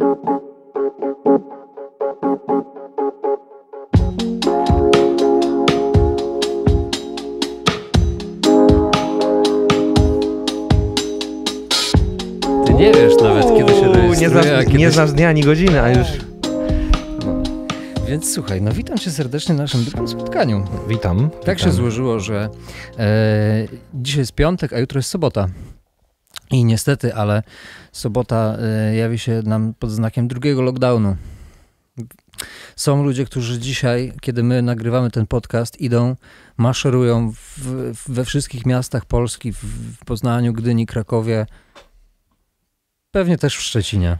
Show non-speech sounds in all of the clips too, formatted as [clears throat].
Ty nie wiesz nawet, kiedy się rejestruje, nie, znasz, nie znasz dnia ani godziny, a już... No. Więc słuchaj, no witam cię serdecznie na naszym drugim spotkaniu. Witam. Tak witam. się złożyło, że e, dzisiaj jest piątek, a jutro jest sobota. I niestety, ale sobota y, jawi się nam pod znakiem drugiego lockdownu. Są ludzie, którzy dzisiaj, kiedy my nagrywamy ten podcast, idą, maszerują w, we wszystkich miastach Polski, w Poznaniu, Gdyni, Krakowie, pewnie też w Szczecinie.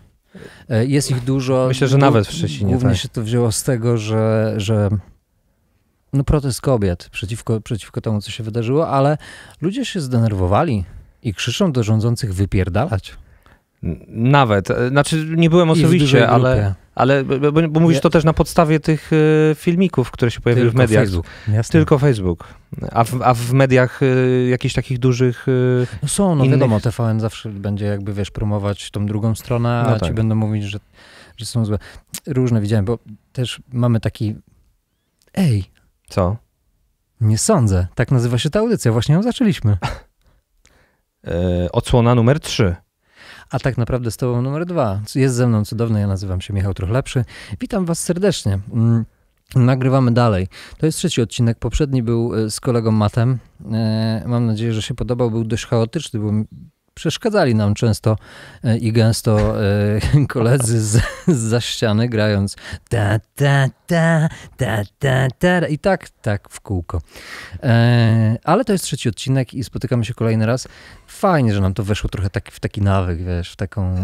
E, jest ich dużo. Myślę, że nawet w Szczecinie. Głównie tak. się to wzięło z tego, że, że no protest kobiet przeciwko, przeciwko temu, co się wydarzyło, ale ludzie się zdenerwowali i krzyczą do rządzących wypierdalać. Nawet. E, znaczy, nie byłem osobiście, ale, ale bo, bo mówisz nie. to też na podstawie tych e, filmików, które się pojawiły Tylko w mediach. Facebook. Tylko Facebook. A w, a w mediach e, jakichś takich dużych. no są, no innych... wiadomo, TVN zawsze będzie jakby wiesz, promować tą drugą stronę, no a tak. ci będą mówić, że, że są złe. Różne widziałem, bo też mamy taki. Ej. Co? Nie sądzę. Tak nazywa się ta audycja, właśnie ją zaczęliśmy. [laughs] E, odsłona numer 3. A tak naprawdę z tobą numer 2. Jest ze mną cudowny, ja nazywam się Michał Trochlepszy. Witam was serdecznie. Mm, nagrywamy dalej. To jest trzeci odcinek. Poprzedni był e, z kolegą Matem. E, mam nadzieję, że się podobał. Był dość chaotyczny, bo Przeszkadzali nam często e, i gęsto e, [laughs] koledzy z, za ściany grając ta ta ta ta ta ta i tak, tak w kółko. E, ale to jest trzeci odcinek i spotykamy się kolejny raz. Fajnie, że nam to weszło trochę tak, w taki nawyk, wiesz, w taką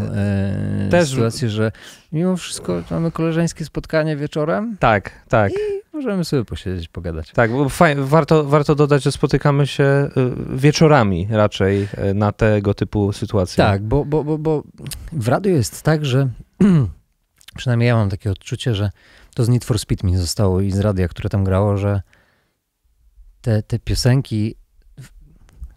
Też... sytuację, że mimo wszystko mamy koleżeńskie spotkanie wieczorem. Tak, tak. I możemy sobie posiedzieć, pogadać. Tak, bo fajnie, warto, warto dodać, że spotykamy się y, wieczorami raczej y, na tego typu sytuacje. Tak, bo, bo, bo, bo w radiu jest tak, że [clears throat] przynajmniej ja mam takie odczucie, że to z Need for Speed mi zostało i z radia, które tam grało, że te, te piosenki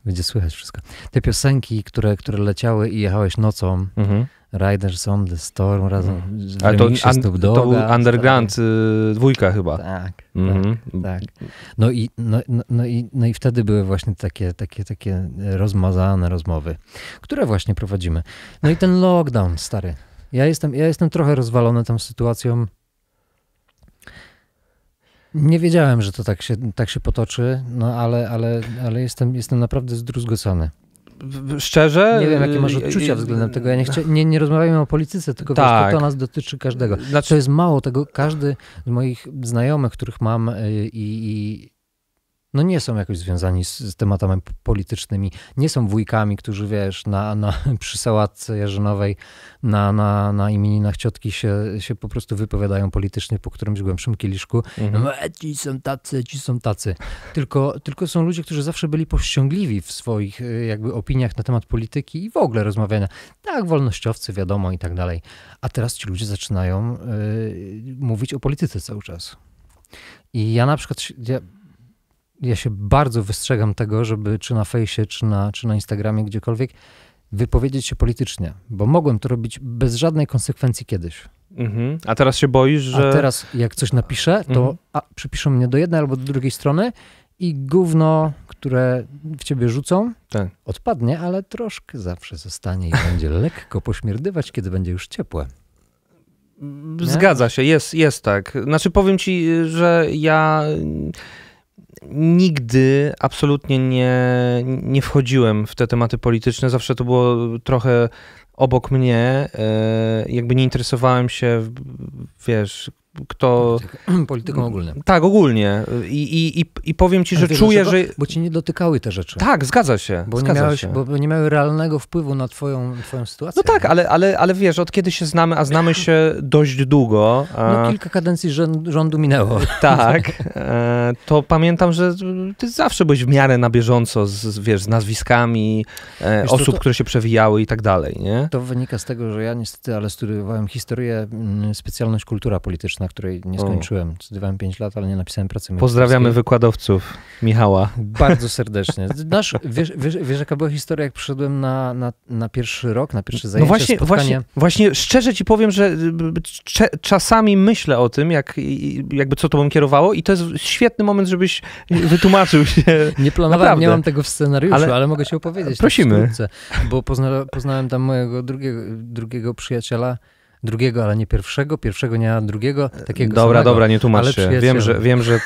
będzie słychać wszystko. Te piosenki, które, które leciały i jechałeś nocą, mhm Riders on the Storm razem mm. z Ale to, an, to był Underground tak. dwójka chyba. Tak, mm. tak, tak. No i, no, no, no, i, no i wtedy były właśnie takie, takie, takie rozmazane rozmowy, które właśnie prowadzimy. No i ten lockdown, stary. Ja jestem, ja jestem trochę rozwalony tą sytuacją. Nie wiedziałem, że to tak się, tak się potoczy, no ale, ale, ale jestem, jestem naprawdę zdruzgocony szczerze... Nie wiem, jakie masz y, y, odczucia y, względem tego. Ja nie, chcia, nie, nie rozmawiamy o polityce, tylko tak. wiesz, to, to nas dotyczy każdego. Znaczy... To jest mało tego. Każdy z moich znajomych, których mam i, i no nie są jakoś związani z, z, tematami politycznymi, nie są wujkami, którzy wiesz, na, na, [laughs] przy sałatce jarzynowej na, na, na imieninach ciotki się, się po prostu wypowiadają politycznie po którymś głębszym kieliszku. Mhm. No, e, ci są tacy, ci są tacy. Tylko, tylko są ludzie, którzy zawsze byli powściągliwi w swoich e, jakby opiniach na temat polityki i w ogóle rozmawiania. Tak, wolnościowcy, wiadomo i tak dalej. A teraz ci ludzie zaczynają y, mówić o polityce cały czas. I ja na przykład... Ja, ja się bardzo wystrzegam tego, żeby czy na fejsie, czy na, czy na Instagramie, gdziekolwiek, wypowiedzieć się politycznie, bo mogłem to robić bez żadnej konsekwencji kiedyś. Mhm. A teraz się boisz, że. A teraz, jak coś napiszę, to mhm. a, przypiszą mnie do jednej albo do drugiej strony i gówno, które w ciebie rzucą, tak. odpadnie, ale troszkę zawsze zostanie i będzie [laughs] lekko pośmierdywać, kiedy będzie już ciepłe. Nie? Zgadza się, jest, jest tak. Znaczy, powiem ci, że ja nigdy absolutnie nie, nie wchodziłem w te tematy polityczne. Zawsze to było trochę obok mnie. E, jakby nie interesowałem się, wiesz, kto... [clears throat] Polityką, ogólnie. ogólną. Tak, ogólnie. I, i, i powiem ci, że wiesz, czuję, że... Bo ci nie dotykały te rzeczy. Tak, zgadza się. Bo, zgadza nie, miałeś, się. bo nie miały realnego wpływu na twoją, twoją sytuację. No tak, ale, ale, ale wiesz, od kiedy się znamy, a znamy się [clears throat] dość długo... No kilka kadencji rządu, rządu minęło. [laughs] Tak. E, to pamiętam, że ty zawsze byłeś w miarę na bieżąco z, wiesz, z nazwiskami e, wiesz, osób, to, to... które się przewijały i tak dalej, nie? To wynika z tego, że ja niestety, ale studiowałem historię, mm, specjalność kultura polityczna na której nie skończyłem. Studiowałem 5 lat, ale nie napisałem pracy. Pozdrawiamy wykładowców Michała. Bardzo [laughs] serdecznie. Nasz, wiesz, wiesz, wiesz, jaka była historia, jak przyszedłem na, na, na pierwszy rok, na pierwsze no zajęcie, no właśnie, Właśnie, właśnie szczerze ci powiem, że y, czasami myślę o tym, jak, jakby co tobą kierowało i to jest świetny moment, żebyś [laughs] wytłumaczył się. [laughs] Nie planowałem, Naprawdę. nie mam tego w scenariuszu, ale, ale mogę się opowiedzieć. Tak prosimy. bo pozna, poznałem tam mojego drugiego, drugiego przyjaciela, drugiego, ale nie pierwszego, pierwszego dnia drugiego, takiego Dobra, samego. dobra, nie tłumacz się. Wiem, że... Wiem, że...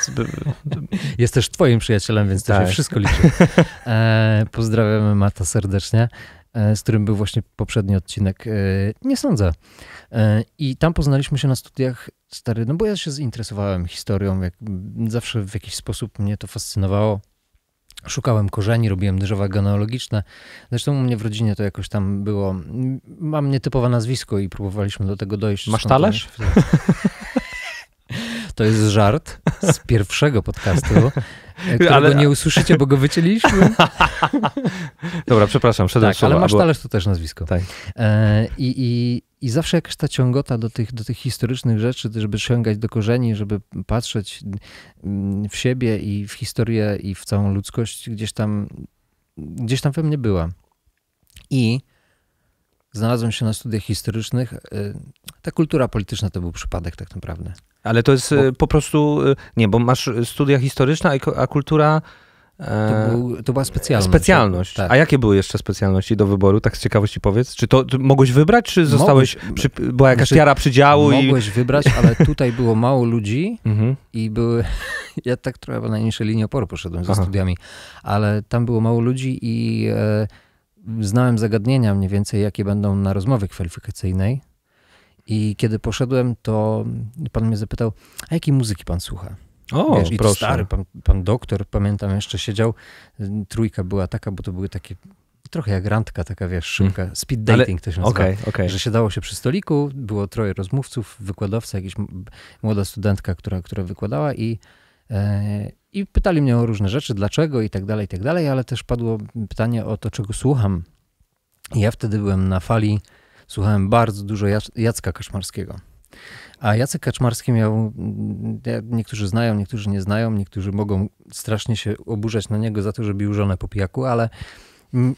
[laughs] Jesteś twoim przyjacielem, więc to się tak. wszystko liczy. [laughs] E, pozdrawiamy Mata serdecznie e, z którym był właśnie poprzedni odcinek, e, nie sądzę. E, I tam poznaliśmy się na studiach stary, no bo ja się zainteresowałem historią, jak zawsze w jakiś sposób mnie to fascynowało. Szukałem korzeni, robiłem drzewa genealogiczne. Zresztą u mnie w rodzinie to jakoś tam było. Mam nietypowe nazwisko i próbowaliśmy do tego dojść. Masz talerz? [laughs] To jest żart z pierwszego podcastu, [laughs] którego ale... nie usłyszycie, bo go wycięliśmy. [laughs] Dobra, przepraszam, szedłem tak, Ale masz talerz, to też nazwisko. Tak. E, i, i zawsze jakaś ta ciągota do tych, do tych historycznych rzeczy, żeby sięgać do korzeni, żeby patrzeć mm, w siebie i w historię i w całą ludzkość gdzieś tam, gdzieś tam we mnie była. I znalazłem się na studiach historycznych. Y, ta kultura polityczna to był przypadek tak naprawdę. Ale to jest bo... Y, po prostu, y, nie, bo masz studia historyczne, a kultura to, e, był, to była specjalność. Specjalność. Tak. A jakie były jeszcze specjalności do wyboru? Tak z ciekawości powiedz. Czy to mogłeś wybrać, czy zostałeś, mogłeś, przy, była jakaś znaczy, tiara przydziału? Mogłeś i... wybrać, ale [laughs] tutaj było mało ludzi mhm. i były, [laughs] ja tak trochę na niższej linii oporu poszedłem Aha. ze studiami, ale tam było mało ludzi i e, znałem zagadnienia mniej więcej, jakie będą na rozmowie kwalifikacyjnej. I kiedy poszedłem, to pan mnie zapytał, a jakiej muzyki pan słucha? O, Wiesz, proszę. stary, pan, pan doktor, pamiętam, jeszcze siedział, y, trójka była taka, bo to były takie trochę jak randka taka, wiesz, mm. szybka. Speed dating Ale, to się nazywa. Okay, okay. Że siadało się przy stoliku, było troje rozmówców, wykładowca, jakaś młoda studentka, która, która wykładała i, e, i pytali mnie o różne rzeczy, dlaczego i tak dalej, i tak dalej, ale też padło pytanie o to, czego słucham. I ja wtedy byłem na fali, słuchałem bardzo dużo Jacka Kaszmarskiego. A Jacek Kaczmarski miał, mm, niektórzy znają, niektórzy nie znają, niektórzy mogą strasznie się oburzać na niego za to, że bił żonę po pijaku, ale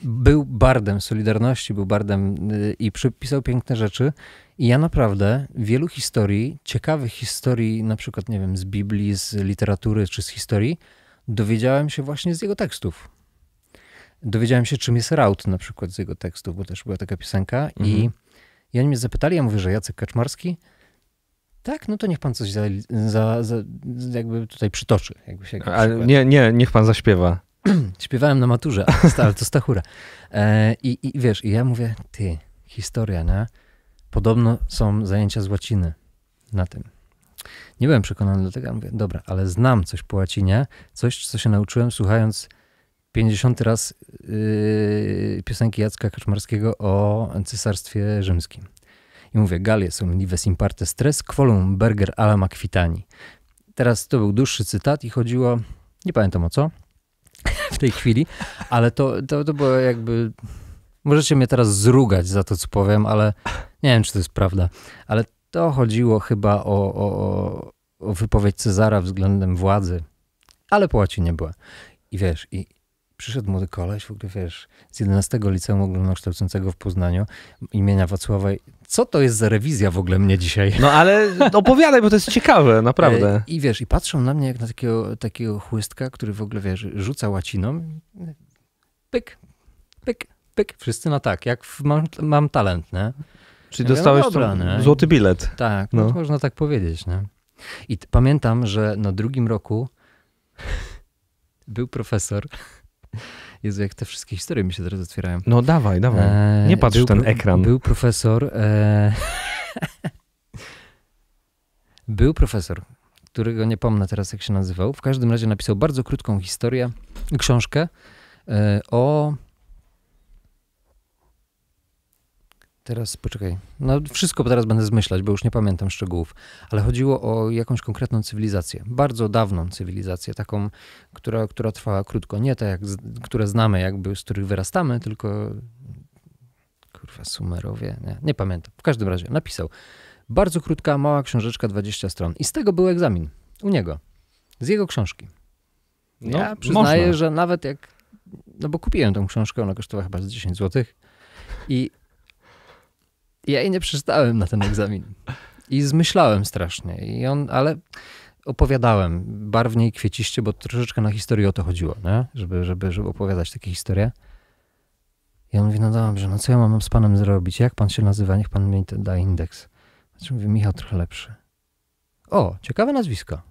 był bardem Solidarności, był bardem y, i przypisał piękne rzeczy. I ja naprawdę wielu historii, ciekawych historii, na przykład, nie wiem, z Biblii, z literatury czy z historii, dowiedziałem się właśnie z jego tekstów. Dowiedziałem się, czym jest raut na przykład z jego tekstów, bo też była taka piosenka. Mhm. I ja mnie zapytali, ja mówię, że Jacek Kaczmarski, tak, no to niech pan coś za, za, za jakby tutaj przytoczy. Jakby się Ale nie, nie, niech pan zaśpiewa. [clears throat] Śpiewałem na maturze, ale to Stachura. E, i, I wiesz, i ja mówię, ty, historia, nie? Podobno są zajęcia z łaciny na tym. Nie byłem przekonany do tego, mówię, dobra, ale znam coś po łacinie, coś, co się nauczyłem słuchając 50 raz yy, piosenki Jacka Kaczmarskiego o Cesarstwie Rzymskim. I mówię, Galie un lives imparte stres, quolum berger alla makwitani. Teraz to był dłuższy cytat i chodziło, nie pamiętam o co w tej chwili, ale to, to, to było jakby... Możecie mnie teraz zrugać za to, co powiem, ale nie wiem, czy to jest prawda. Ale to chodziło chyba o, o, o wypowiedź Cezara względem władzy, ale po łacinie była. I wiesz, i przyszedł młody koleś, w ogóle wiesz, z 11 liceum ogólnokształcącego w Poznaniu imienia Wacława. Co to jest za rewizja w ogóle mnie dzisiaj? No ale opowiadaj, bo to jest ciekawe, [laughs] e, naprawdę. I wiesz, i patrzą na mnie jak na takiego, takiego chłystka, który w ogóle, wiesz, rzuca łaciną. Pyk, pyk, pyk. Wszyscy na no tak, jak mam, mam talent, nie? Czyli ja no dostałeś dobra, złoty bilet. Tak, no. no można tak powiedzieć, nie? I pamiętam, że na drugim roku [laughs] był profesor, [laughs] Jezu, jak te wszystkie historie mi się teraz otwierają. No dawaj, dawaj. E, nie patrz w ten ekran. Był profesor... E, [laughs] był profesor, którego nie pomnę teraz, jak się nazywał. W każdym razie napisał bardzo krótką historię, książkę e, o Teraz poczekaj. No wszystko teraz będę zmyślać, bo już nie pamiętam szczegółów, ale chodziło o jakąś konkretną cywilizację, bardzo dawną cywilizację, taką, która, która trwała krótko. Nie te, tak jak, które znamy, jakby z których wyrastamy, tylko kurwa, Sumerowie, nie, nie pamiętam. W każdym razie napisał. Bardzo krótka, mała książeczka, 20 stron. I z tego był egzamin. U niego. Z jego książki. No, ja przyznaję, można. że nawet jak. No bo kupiłem tą książkę, ona kosztowała chyba 10 zł. I ja jej nie przeczytałem na ten egzamin. I zmyślałem strasznie. I on, ale opowiadałem barwnie i kwieciście, bo troszeczkę na historii o to chodziło, nie? Żeby, żeby, żeby opowiadać takie historie. I on mówi, no dobrze, no co ja mam z panem zrobić? Jak pan się nazywa? Niech pan mi da indeks. Znaczy mówi, Michał trochę lepszy. O, ciekawe nazwisko.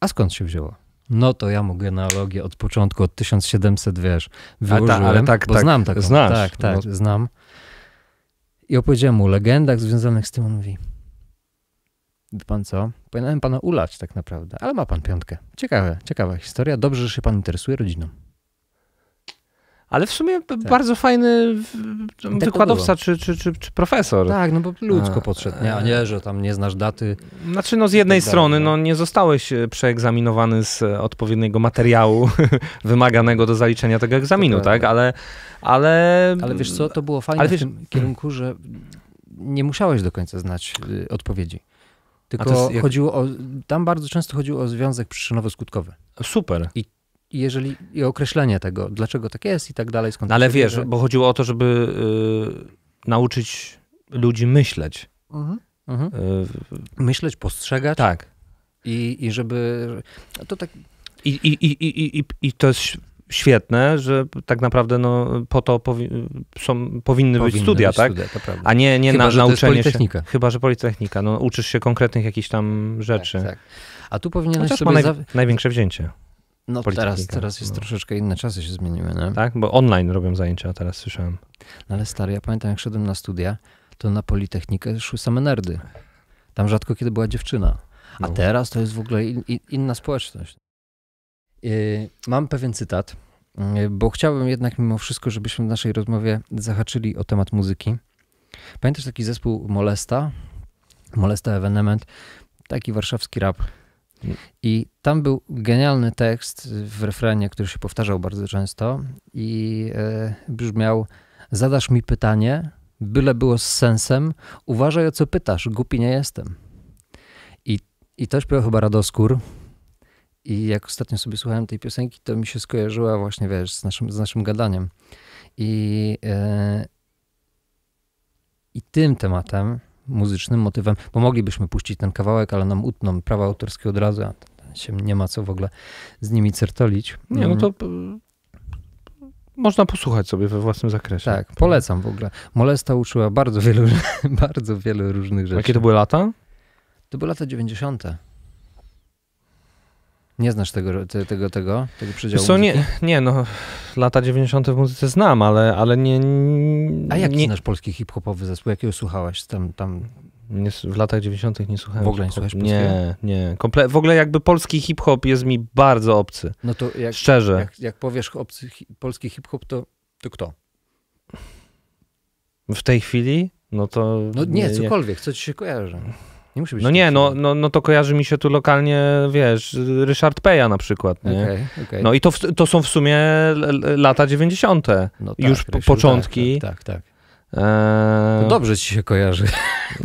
A skąd się wzięło? No to ja mu genealogię od początku, od 1700, wiesz, wyłożyłem, ta, ale tak, bo tak, znam taką. Znasz, tak, tak, no. znam. I opowiedziałem mu o legendach związanych z tym. On mówi, wie pan co, powinienem pana ulać tak naprawdę, ale ma pan piątkę. Ciekawe, ciekawa historia. Dobrze, że się pan interesuje rodziną. Ale w sumie tak. bardzo fajny no, tak wykładowca czy, czy, czy, czy, profesor. Tak, no bo ludzko podszedł, e, nie? a nie, że tam nie znasz daty. Znaczy, no z tak jednej tak strony, no. no nie zostałeś e, przeegzaminowany z e, odpowiedniego materiału [laughs] wymaganego do zaliczenia tego egzaminu, tak? Ale, ale... Ale wiesz co, to było fajne ale wiesz... w tym kierunku, że nie musiałeś do końca znać y, odpowiedzi. Tylko jak... chodziło o, tam bardzo często chodziło o związek przyczynowo-skutkowy. Super. I jeżeli i określenie tego, dlaczego tak jest i tak dalej. Skąd Ale wiesz, bierze. bo chodziło o to, żeby y, nauczyć ludzi myśleć. Mhm. Y, mhm. Y, myśleć, postrzegać. Tak. I, i żeby... No to tak... I, i, i, i, I to jest świetne, że tak naprawdę no, po to powi są, powinny, powinny być studia, być tak? Studia, a nie, nie Chyba, na, nauczenie się. Chyba, że Politechnika. No, uczysz się konkretnych jakichś tam tak, rzeczy. Tak, tak. A tu powinieneś być sobie... Naj, największe wzięcie. No teraz, teraz jest no. troszeczkę inne czasy się zmieniły, nie? Tak, bo online robią zajęcia, teraz słyszałem. No ale stary, ja pamiętam jak szedłem na studia, to na Politechnikę szły same nerdy. Tam rzadko kiedy była dziewczyna. A no. teraz to jest w ogóle in, in, inna społeczność. Yy, mam pewien cytat, yy, bo chciałbym jednak mimo wszystko, żebyśmy w naszej rozmowie zahaczyli o temat muzyki. Pamiętasz taki zespół Molesta? Molesta Evenement? Taki warszawski rap. I tam był genialny tekst w refrenie, który się powtarzał bardzo często i e, brzmiał: Zadasz mi pytanie, byle było z sensem, uważaj o co pytasz, głupi nie jestem. I, i to śpiewał chyba Radoskór. I jak ostatnio sobie słuchałem tej piosenki, to mi się skojarzyła właśnie, wiesz, z naszym, z naszym gadaniem. I, yy, I tym tematem muzycznym motywem, bo moglibyśmy puścić ten kawałek, ale nam utną prawa autorskie od razu, a się nie ma co w ogóle z nimi certolić. Nie, no to e, można posłuchać sobie we własnym zakresie. Tak, polecam w ogóle. Molesta uczyła bardzo wielu, [laughs] bardzo wielu różnych rzeczy. Jakie to były lata? To były lata 90. Nie znasz tego, te, tego, tego, tego przedziału Co, nie, nie, no lata 90. w muzyce znam, ale, ale nie, nie... A jaki nie... znasz polski hip-hopowy zespół? Jakiego słuchałeś tam, tam nie, w latach 90. nie słuchałem. W ogóle nie polskiego? Nie, nie. Komple w ogóle jakby polski hip-hop jest mi bardzo obcy. No to jak, Szczerze. Jak, jak powiesz obcy hi polski hip-hop, to, to kto? W tej chwili? No to... No nie, nie cokolwiek, co ci się kojarzy. Nie musi być. No nie, no, no, no to kojarzy mi się tu lokalnie, wiesz, Ryszard Peja na przykład. Nie? Okay, okay. No i to, to są w sumie lata 90. No tak, Już początki. tak, tak. tak. tak. Eee, dobrze ci się kojarzy.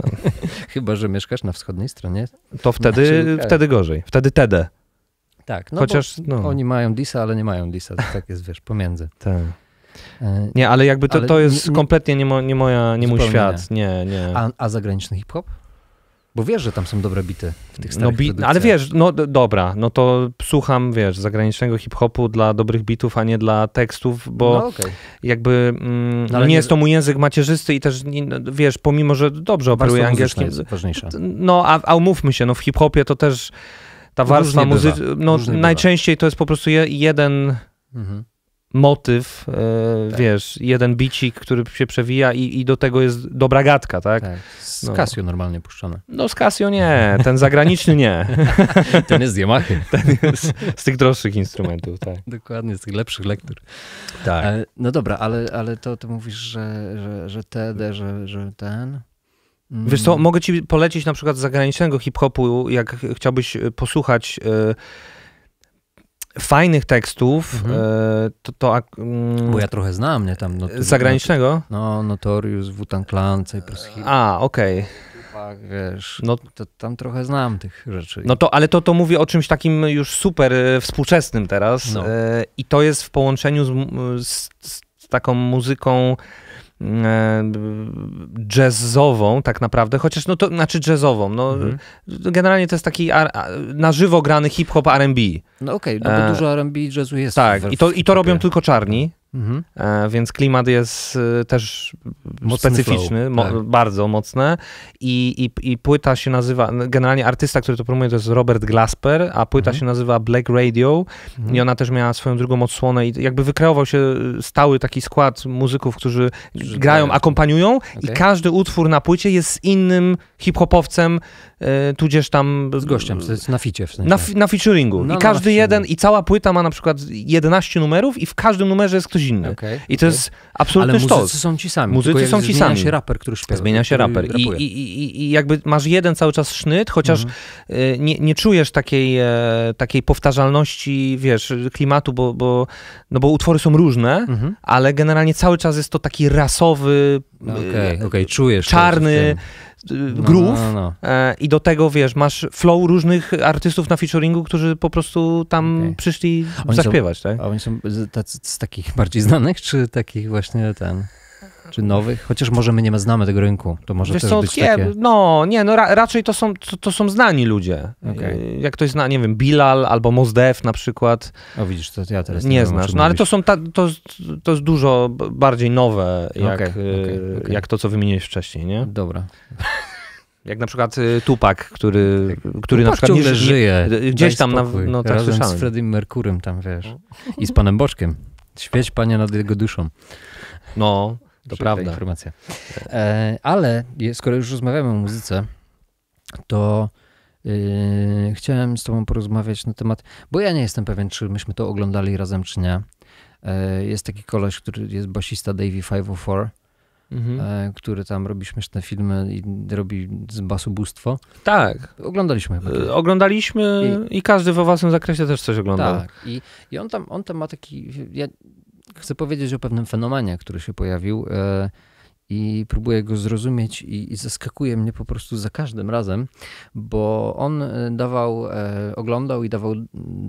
No. [laughs] Chyba, że mieszkasz na wschodniej stronie. To wtedy, znaczy, e, wtedy gorzej. Wtedy TD. Tak, no Chociaż no. oni mają Disa, ale nie mają Disa. To tak jest, wiesz, pomiędzy. [laughs] Tak. E, nie, ale jakby to, ale to jest kompletnie nie, mo, nie moja, nie mój świat. Nie, nie. A, a zagraniczny hip-hop? Bo wiesz, że tam są dobre bity w tych no starych no, bi- Ale wiesz, no dobra, no to słucham, wiesz, zagranicznego hip-hopu dla dobrych bitów, a nie dla tekstów, bo no, okay. jakby mm, no, no, nie, nie, jest to mój język macierzysty i też, nie, no, wiesz, pomimo, że dobrze operuję angielskim. Jest No, a, a umówmy się, no w hip-hopie to też ta warstwa muzyczna, no Różnie najczęściej bywa. to jest po prostu jeden... Mhm motyw, e, tak. wiesz, jeden bicik, który się przewija i, i do tego jest dobra gadka, tak? tak. Z no. Casio normalnie puszczone. No z Casio nie, ten zagraniczny nie. [laughs] ten jest z Yamaha. [laughs] Ten jest z tych droższych instrumentów, tak. Dokładnie, z tych lepszych lektur. Tak. E, no dobra, ale, ale to, to mówisz, że, że, że TD, że, że ten... Mm. Wiesz co, mogę ci polecić na przykład zagranicznego hip-hopu, jak chciałbyś e, posłuchać fajnych tekstów, mhm. E, to, to um, Bo ja trochę znam, nie? Tam, no, zagranicznego? No, Notorious, Wutan Clan, Cypress Hill. A, okej. Okay. Tak, wiesz, no, to, tam trochę znam tych rzeczy. No to, ale to, to mówię o czymś takim już super e, współczesnym teraz no. E, i to jest w połączeniu z, z, z taką muzyką E, jazzową tak naprawdę, chociaż no to znaczy jazzową, no mhm. generalnie to jest taki ar, na żywo grany hip-hop R&B. No okej, okay, no bo e, dużo R&B i jazzu jest. Tak, w, i to, i to robią tylko czarni. Mhm. E, więc klimat jest y, też Mocny specyficzny, flow, tak. bardzo mocny I, i, i, płyta się nazywa, generalnie artysta, który to promuje to jest Robert Glasper, a płyta mhm. się nazywa Black Radio mhm. i ona też miała swoją drugą odsłonę i jakby wykreował się y, stały taki skład muzyków, którzy grają, akompaniują okay. i każdy utwór na płycie jest z innym hip-hopowcem E, tudzież tam... Z gościem, na ficie w sensie. Na, na featuringu. No, I no, każdy jeden, i cała płyta ma na przykład 11 numerów i w każdym numerze jest ktoś inny. Okay, I to jest absolutny sztos. muzycy sztos. są ci sami. Muzycy są ci sami. Zmienia się raper, który śpiewa. Zmienia się raper. I, i, i, I, jakby masz jeden cały czas sznyt, chociaż mhm. E, nie, nie czujesz takiej, e, takiej powtarzalności, wiesz, klimatu, bo, bo, no bo utwory są różne, mhm. ale generalnie cały czas jest to taki rasowy, okay, e, czujesz czarny... To, no, groove no, no, no. E, i do tego, wiesz, masz flow różnych artystów na featuringu, którzy po prostu tam okay. przyszli oni zaśpiewać, są, tak? A oni są z, z, z, takich bardziej znanych, czy takich właśnie ten... Czy nowych? Chociaż może my nie znamy tego rynku, to może Wiesz też co, być takie... No, nie, no ra, raczej to są, to, to są znani ludzie. Okay. Jak ktoś zna, nie wiem, Bilal albo Mozdef na przykład. No widzisz, to ja teraz nie, nie znasz. No ale to są, ta, to, to jest dużo bardziej nowe, jak, okay, okay, jak to, co wymieniłeś wcześniej, nie? Dobra. Jak na przykład y, Tupak, który, który Tupak na przykład nie żyje. Y, gdzieś tam, na, no tak Razem słyszałem. z Freddym Merkurym tam, wiesz. I z panem Boczkiem. Świeć panie nad jego duszą. No, to prawda. Informacja. E, ale skoro już rozmawiamy o muzyce, to yy, chciałem z tobą porozmawiać na temat, bo ja nie jestem pewien, czy myśmy to oglądali razem, czy nie. E, jest taki koleś, który jest basista Davey 504. Mhm. E, który tam robi śmieszne filmy i robi z basu bóstwo. Tak. Oglądaliśmy chyba. E, oglądaliśmy i, i każdy w własnym zakresie też coś oglądał. Tak. I, i on, tam, on tam ma taki, ja chcę powiedzieć o pewnym fenomenie, który się pojawił e, i próbuję go zrozumieć i, zaskakuje mnie po prostu za każdym razem, bo on e, dawał, e, oglądał i dawał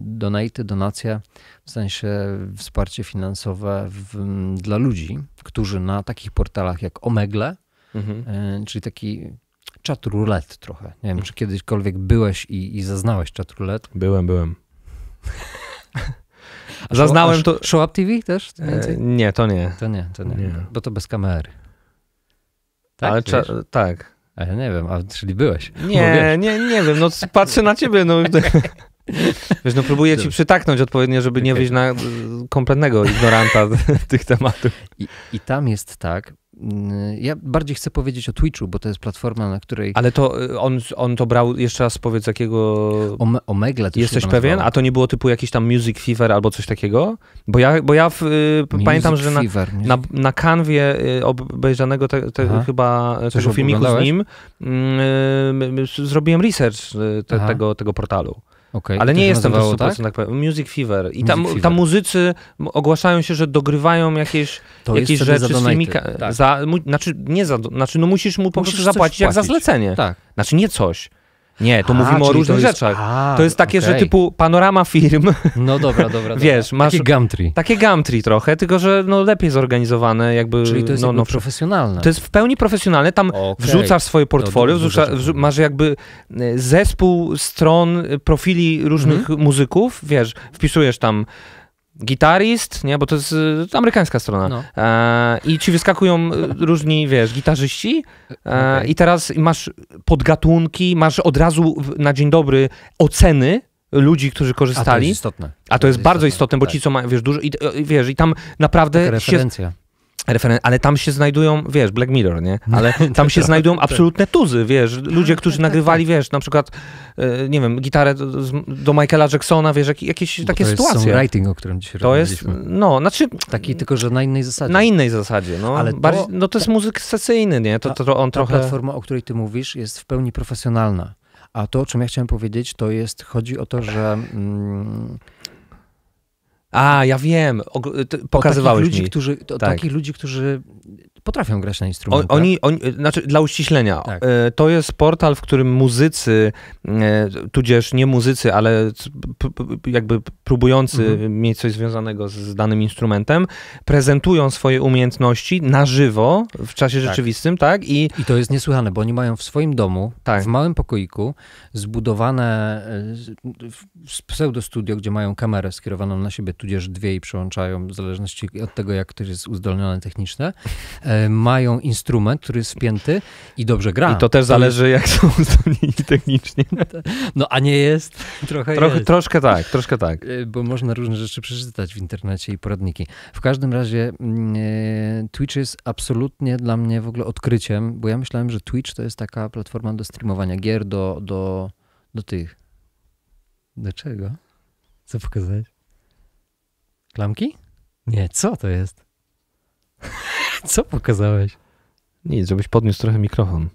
donaty, donacje, w sensie wsparcie finansowe w, dla ludzi, którzy na takich portalach jak Omegle, mhm. czyli taki czat roulette trochę. Nie wiem, czy kiedyśkolwiek byłeś i, i zaznałeś czat roulette. Byłem, byłem. [laughs] A Zaznałem to. Show Up TV też? E, nie, to nie. To nie, to nie. Bo to bez kamery. Tak, Ale tak. A ja nie wiem, a czyli byłeś. Nie, nie, nie wiem, no patrzę na ciebie, no. [laughs] Wiesz, no próbuję ci przytaknąć odpowiednio, żeby nie wyjść na y, kompletnego ignoranta [laughs] tych tematów. I, I tam jest tak, ja bardziej chcę powiedzieć o Twitchu, bo to jest platforma, na której. Ale to y, on, on to brał, jeszcze raz powiedz, jakiego. Ome Omegla też Jesteś pewien? A to nie było typu jakiś tam Music Fever albo coś takiego? Bo ja, bo ja w, y, pamiętam, że na, Fever, na, na kanwie y, obejrzanego te, te chyba coś tego filmiku z nim mm, zrobiłem research te, tego, tego portalu. Okay. Ale nie jestem w tak? tak music Fever. I tam, tam muzycy ogłaszają się, że dogrywają jakieś, to jakieś rzeczy z filmika. Tak. Za, mu, znaczy, nie za, znaczy, no musisz mu po prostu zapłacić jak za zlecenie. Tak. Znaczy nie coś. Nie, to a, mówimy o różnych to jest, rzeczach. A, to jest takie, okay. że typu panorama firm. No dobra, dobra. [laughs] Wiesz, dobra. masz... Takie Gumtree. Takie Gumtree trochę, tylko że no, lepiej zorganizowane jakby... Czyli to jest no, jakby no, profesjonalne. To jest w pełni profesjonalne. Tam okay. wrzucasz swoje portfolio, wrzuca, wrzu masz jakby e, zespół stron, e, profili różnych mhm. muzyków, wiesz, wpisujesz tam gitarist, nie, bo to jest to y, amerykańska strona. No. E, I ci wyskakują y, różni, wiesz, gitarzyści e, okay. i teraz masz podgatunki, masz od razu na dzień dobry oceny ludzi, którzy korzystali. A to jest istotne. A to, jest, jest, bardzo istotne, istotne bo tak. ci, co mają, wiesz, dużo, i, wiesz, i tam naprawdę Taka referencja. się Referen ale tam się znajdują, wiesz, Black Mirror, nie? Ale tam się [laughs] znajdują tak. absolutne tuzy, wiesz, ludzie, którzy tak, tak, nagrywali, wiesz, na przykład, e, nie wiem, gitarę do, do Michaela Jacksona, wiesz, jak, jakieś Bo takie to sytuacje. To jest songwriting, o którym dzisiaj To jest, no, znaczy... Taki tylko, że na innej zasadzie. Na innej zasadzie, no. Ale to, bardziej, no to jest muzyk sesyjny, nie? To, to, to on ta trochę... platforma, o której ty mówisz, jest w pełni profesjonalna. A to, o czym ja chciałem powiedzieć, to jest, chodzi o to, że... Mm, a, ja wiem, pokazywałeś o takich ludzi, Którzy, o tak. takich ludzi, którzy potrafią grać na instrumentach. Oni, oni, znaczy dla uściślenia, tak. E, to jest portal, w którym muzycy, e, tudzież nie muzycy, ale jakby próbujący mhm. mieć coś związanego z danym instrumentem, prezentują swoje umiejętności na żywo, w czasie tak. rzeczywistym, tak? I... I to jest niesłychane, bo oni mają w swoim domu, tak. w małym pokoiku, zbudowane e, pseudo studio, gdzie mają kamerę skierowaną na siebie, tudzież dwie i przełączają, w zależności od tego, jak ktoś jest uzdolniony technicznie E, mają instrument, który jest spięty i dobrze gra. I to też zależy, jak są uzdolnieni [laughs] technicznie. [laughs] No a nie jest? Trochę Troch, jest. Troszkę tak, troszkę tak. E, bo można różne rzeczy przeczytać w internecie i poradniki. W każdym razie mm, e, Twitch jest absolutnie dla mnie w ogóle odkryciem, bo ja myślałem, że Twitch to jest taka platforma do streamowania gier, do, do, do tych. Do czego? Co pokazać? Klamki? Nie, co to jest? [laughs] Co pokazałeś? Nic, żebyś podniósł trochę mikrofon.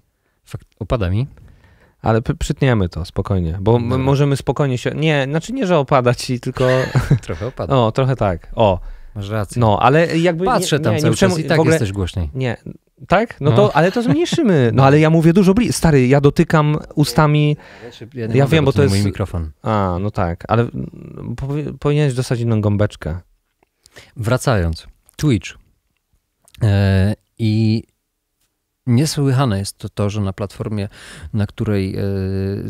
Fakt, opada mi? Ale przytniemy to spokojnie, bo no. możemy spokojnie się. Nie, znaczy nie, że opadać ci, [laughs] tylko. [laughs] trochę opada. No, trochę tak. O. Masz rację. No, ale jakby. Patrzę nie, tam nie, cały nie, czas i tak ogóle... jesteś głośniej. Nie. Tak? No, no, to, ale to zmniejszymy. [laughs] No ale ja mówię dużo bliżej. Stary, ja dotykam ustami. Ja, się, ja, ja wiem, bo to, to jest. mój mikrofon. A, no tak, ale powinieneś dostać inną gąbeczkę. Wracając. Twitch. E, I Niesłychane jest to, to, że na platformie, na której, e,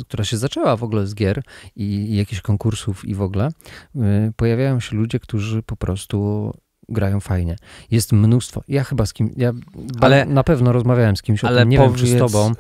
która się zaczęła w ogóle z gier i, i jakichś konkursów i w ogóle, e, pojawiają się ludzie, którzy po prostu grają fajnie. Jest mnóstwo. Ja chyba z kim, ja ale, na pewno rozmawiałem z kimś ale o tym, nie powiedz, wiem czy z tobą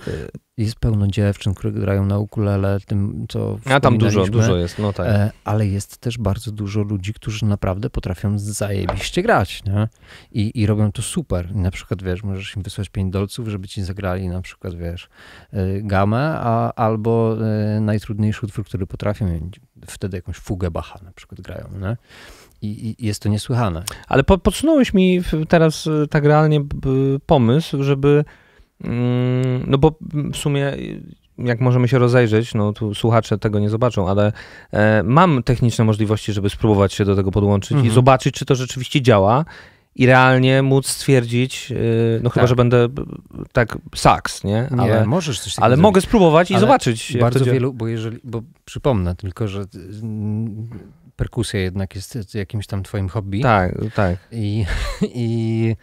jest pełno dziewczyn, które grają na ukulele, tym co A tam dużo, dużo jest, no tak. E, ale jest też bardzo dużo ludzi, którzy naprawdę potrafią zajebiście grać, nie? I, i robią to super. na przykład, wiesz, możesz im wysłać pięć dolców, żeby ci zagrali na przykład, wiesz, e, gamę, a, albo e, najtrudniejszy utwór, który potrafią, wtedy jakąś fugę Bacha na przykład grają, nie? I, i, jest to niesłychane. Ale po, podsunąłeś mi teraz tak realnie pomysł, żeby Mm, no bo w sumie, jak możemy się rozejrzeć, no tu słuchacze tego nie zobaczą, ale e, mam techniczne możliwości, żeby spróbować się do tego podłączyć mhm. i zobaczyć, czy to rzeczywiście działa i realnie móc stwierdzić, e, no tak. chyba, że będę tak saks, nie? nie ale, możesz coś Ale zrobić. mogę spróbować i ale zobaczyć. Bardzo wielu, bo jeżeli, bo przypomnę tylko, że y, y, perkusja jednak jest y, jakimś tam twoim hobby. Tak, tak. I, [laughs] i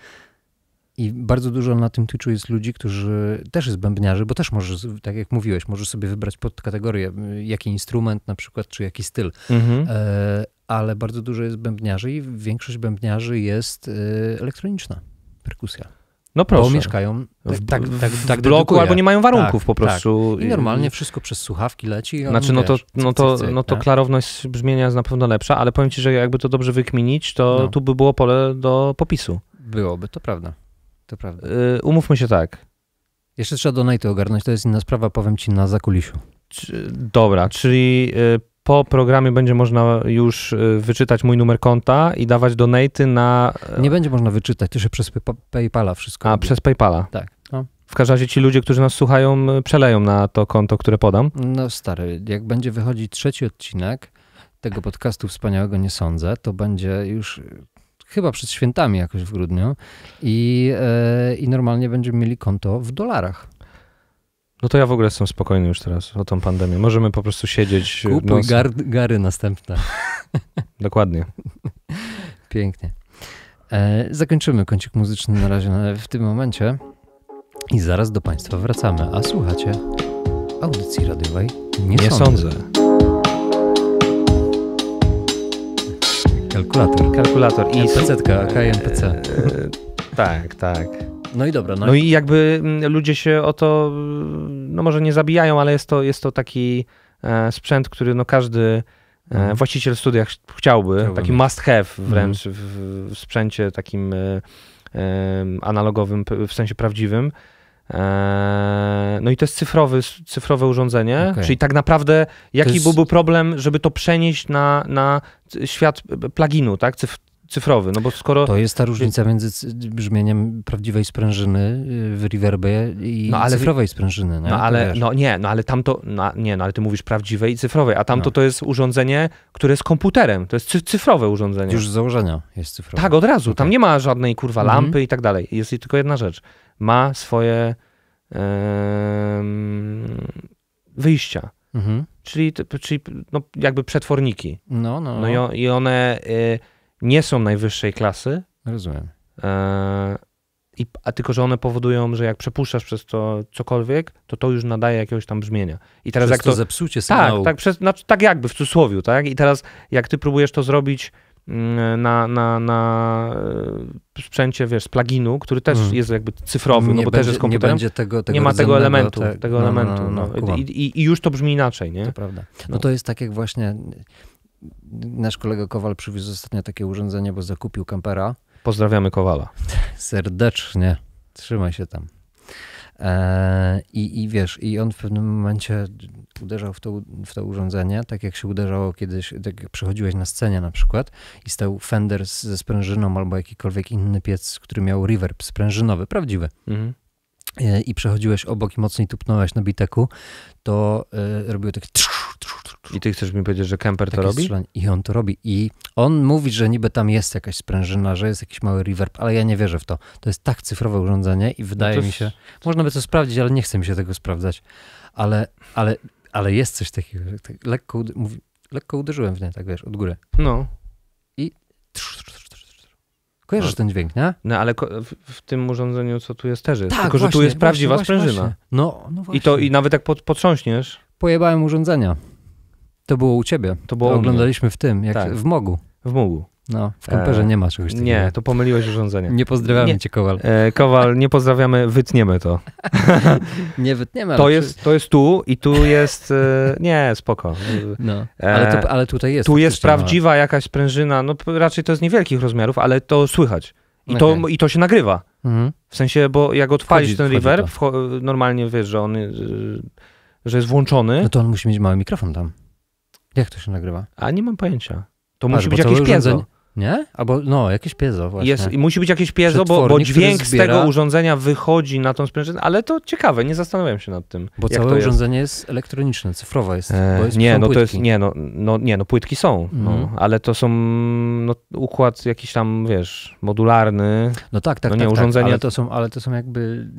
i bardzo dużo na tym Twitchu jest ludzi, którzy też jest bębniarzy, bo też możesz, tak jak mówiłeś, możesz sobie wybrać pod kategorię, y, jaki instrument na przykład, czy jaki styl. Mhm. E, ale bardzo dużo jest bębniarzy i większość bębniarzy jest y, elektroniczna, perkusja. No proszę. Bo mieszkają w, tak, tak, tak w tak bloku albo nie mają warunków tak, po prostu. Tak. I normalnie wszystko przez słuchawki leci. Znaczy, no to, no, no to, no to klarowność brzmienia jest na pewno lepsza, ale powiem ci, że jakby to dobrze wykminić, to no. tu by było pole do popisu. Byłoby, to prawda. To prawda. Y, umówmy się tak. Jeszcze trzeba donate ogarnąć, to jest inna sprawa, powiem ci na zakulisiu. Czy, dobra, czyli y, po programie będzie można już y, wyczytać mój numer konta i dawać donaty na... Y, nie będzie można wyczytać, to się przez PayPala wszystko. A, robię. przez PayPala. Tak. No. W każdym razie ci ludzie, którzy nas słuchają, y, przeleją na to konto, które podam. No stary, jak będzie wychodzić trzeci odcinek tego podcastu wspaniałego, nie sądzę, to będzie już chyba przed świętami jakoś w grudniu i, e, i normalnie będziemy mieli konto w dolarach. No to ja w ogóle jestem spokojny już teraz o tą pandemię. Możemy po prostu siedzieć. Kupuj gar, gary następne. [laughs] [laughs] Dokładnie. Pięknie. E, zakończymy kącik muzyczny na razie e, w tym momencie i zaraz do Państwa wracamy. A słuchacie audycji radiowej? Nie, Nie sądzę. sądzę. Kalkulator. Kalkulator i MPC, KMPC. E, e, tak, tak. No i dobra. No, no i jakby ludzie się o to, no może nie zabijają, ale jest to, jest to taki e, sprzęt, który no każdy e, mhm. właściciel studia ch chciałby, Chciałbym. taki must have wręcz mhm. w, w, sprzęcie takim analogowym, w sensie prawdziwym. No i to jest cyfrowy, cyfrowe urządzenie, okay. czyli tak naprawdę jaki jest... byłby problem, żeby to przenieść na, na świat e, pluginu, tak? Cyf cyfrowy, no bo skoro... To jest ta różnica między brzmieniem prawdziwej sprężyny y, w reverbie i no, ale... cyfrowej sprężyny. No, no ale, no nie, no ale tamto, no, nie, no ale ty mówisz prawdziwej i cyfrowej, a tamto no. to jest urządzenie, które jest komputerem, to jest cy cyfrowe urządzenie. Już z założenia jest cyfrowe. Tak, od razu, okay. tam nie ma żadnej kurwa mhm. lampy mhm. i tak dalej, jest tylko jedna rzecz, ma swoje wyjścia. Mhm. Czyli, czyli no, jakby przetworniki. No, no. no i, no. one y, nie są najwyższej klasy. Rozumiem. E, I, a tylko, że one powodują, że jak przepuszczasz przez to cokolwiek, to to już nadaje jakiegoś tam brzmienia. I teraz przez jak to, to zepsucie tak, sygnału. Tak, tak, przez, znaczy, tak jakby w cudzysłowie, tak? I teraz jak ty próbujesz to zrobić Mm, na, na, na e, sprzęcie, wiesz, pluginu, który też hmm. jest jakby cyfrowy, nie no bo będzie, też jest komputerem. Nie, będzie tego, tego nie ma tego elementu. Te... Tak. Tego no, no, elementu no, no, no I, I, już to brzmi inaczej, nie? To prawda. No, no to jest tak jak właśnie nasz kolega Kowal przywiózł ostatnio takie urządzenie, bo zakupił kampera. Pozdrawiamy Kowala. [laughs] Serdecznie. Trzymaj się tam. E, I, I wiesz, i on w pewnym momencie uderzał w to, w to urządzenie, tak jak się uderzało kiedyś, tak jak przychodziłeś na scenie na przykład i stał Fender z, ze sprężyną albo jakikolwiek inny piec, który miał reverb sprężynowy, prawdziwy. Mhm e, i przechodziłeś obok i mocniej tupnąłeś na biteku, to e, robił taki takie trz, i ty chcesz mi powiedzieć, że Kemper to tak robi? Strzelanie. I on to robi. I on mówi, że niby tam jest jakaś sprężyna, że jest jakiś mały reverb, ale ja nie wierzę w to. To jest tak cyfrowe urządzenie i wydaje no mi się, jest... można by to sprawdzić, ale nie chce mi się tego sprawdzać. Ale, ale, ale jest coś takiego, tak lekko, mówi, lekko uderzyłem w nie, tak wiesz, od góry. No. I... Kojarzysz no. ten dźwięk, nie? No ale w, w, tym urządzeniu, co tu jest, też jest. Tak, Tylko, właśnie, że tu jest prawdziwa właśnie, sprężyna. Właśnie. No, no I to i nawet jak potrząśniesz... Pojebałem urządzenia. To było u ciebie. To było to oglądaliśmy w tym, jak tak. w Mogu. W Mogu. No, w kamperze e... nie ma czegoś takiego. Nie, to pomyliłeś urządzenie. Nie pozdrawiamy nie. cię, Kowal. E, Kowal, nie pozdrawiamy, wytniemy to. [laughs] nie wytniemy. To, jest, to jest tu i tu jest... E, nie, spoko. No, e, ale, to, ale tutaj jest. Tu jest prawdziwa ma. jakaś sprężyna, no raczej to jest niewielkich rozmiarów, ale to słychać. I, okay. to, I to się nagrywa. Mhm. W sensie, bo jak odpalisz wchodzi, ten reverb, normalnie wiesz, że on, że jest włączony. No to on musi mieć mały mikrofon tam. Jak to się nagrywa? A nie mam pojęcia. To Patrz, musi no być jakieś urządzenie, nie? Albo no, jakieś piezo właśnie. Jest, musi być jakieś piezo, bo, bo dźwięk z tego urządzenia wychodzi na tą sprężynę, ale to ciekawe, nie zastanawiam się nad tym. Bo całe urządzenie jest? elektroniczne, cyfrowe jest. Eee, jest nie, no płytki. to jest, nie no, no, nie, no płytki są, mm. no, mhm. ale to są no, układ jakiś tam, wiesz, modularny. No tak, tak, no, nie, tak, tak urządzenie... Tak, ale, to są, ale to są jakby,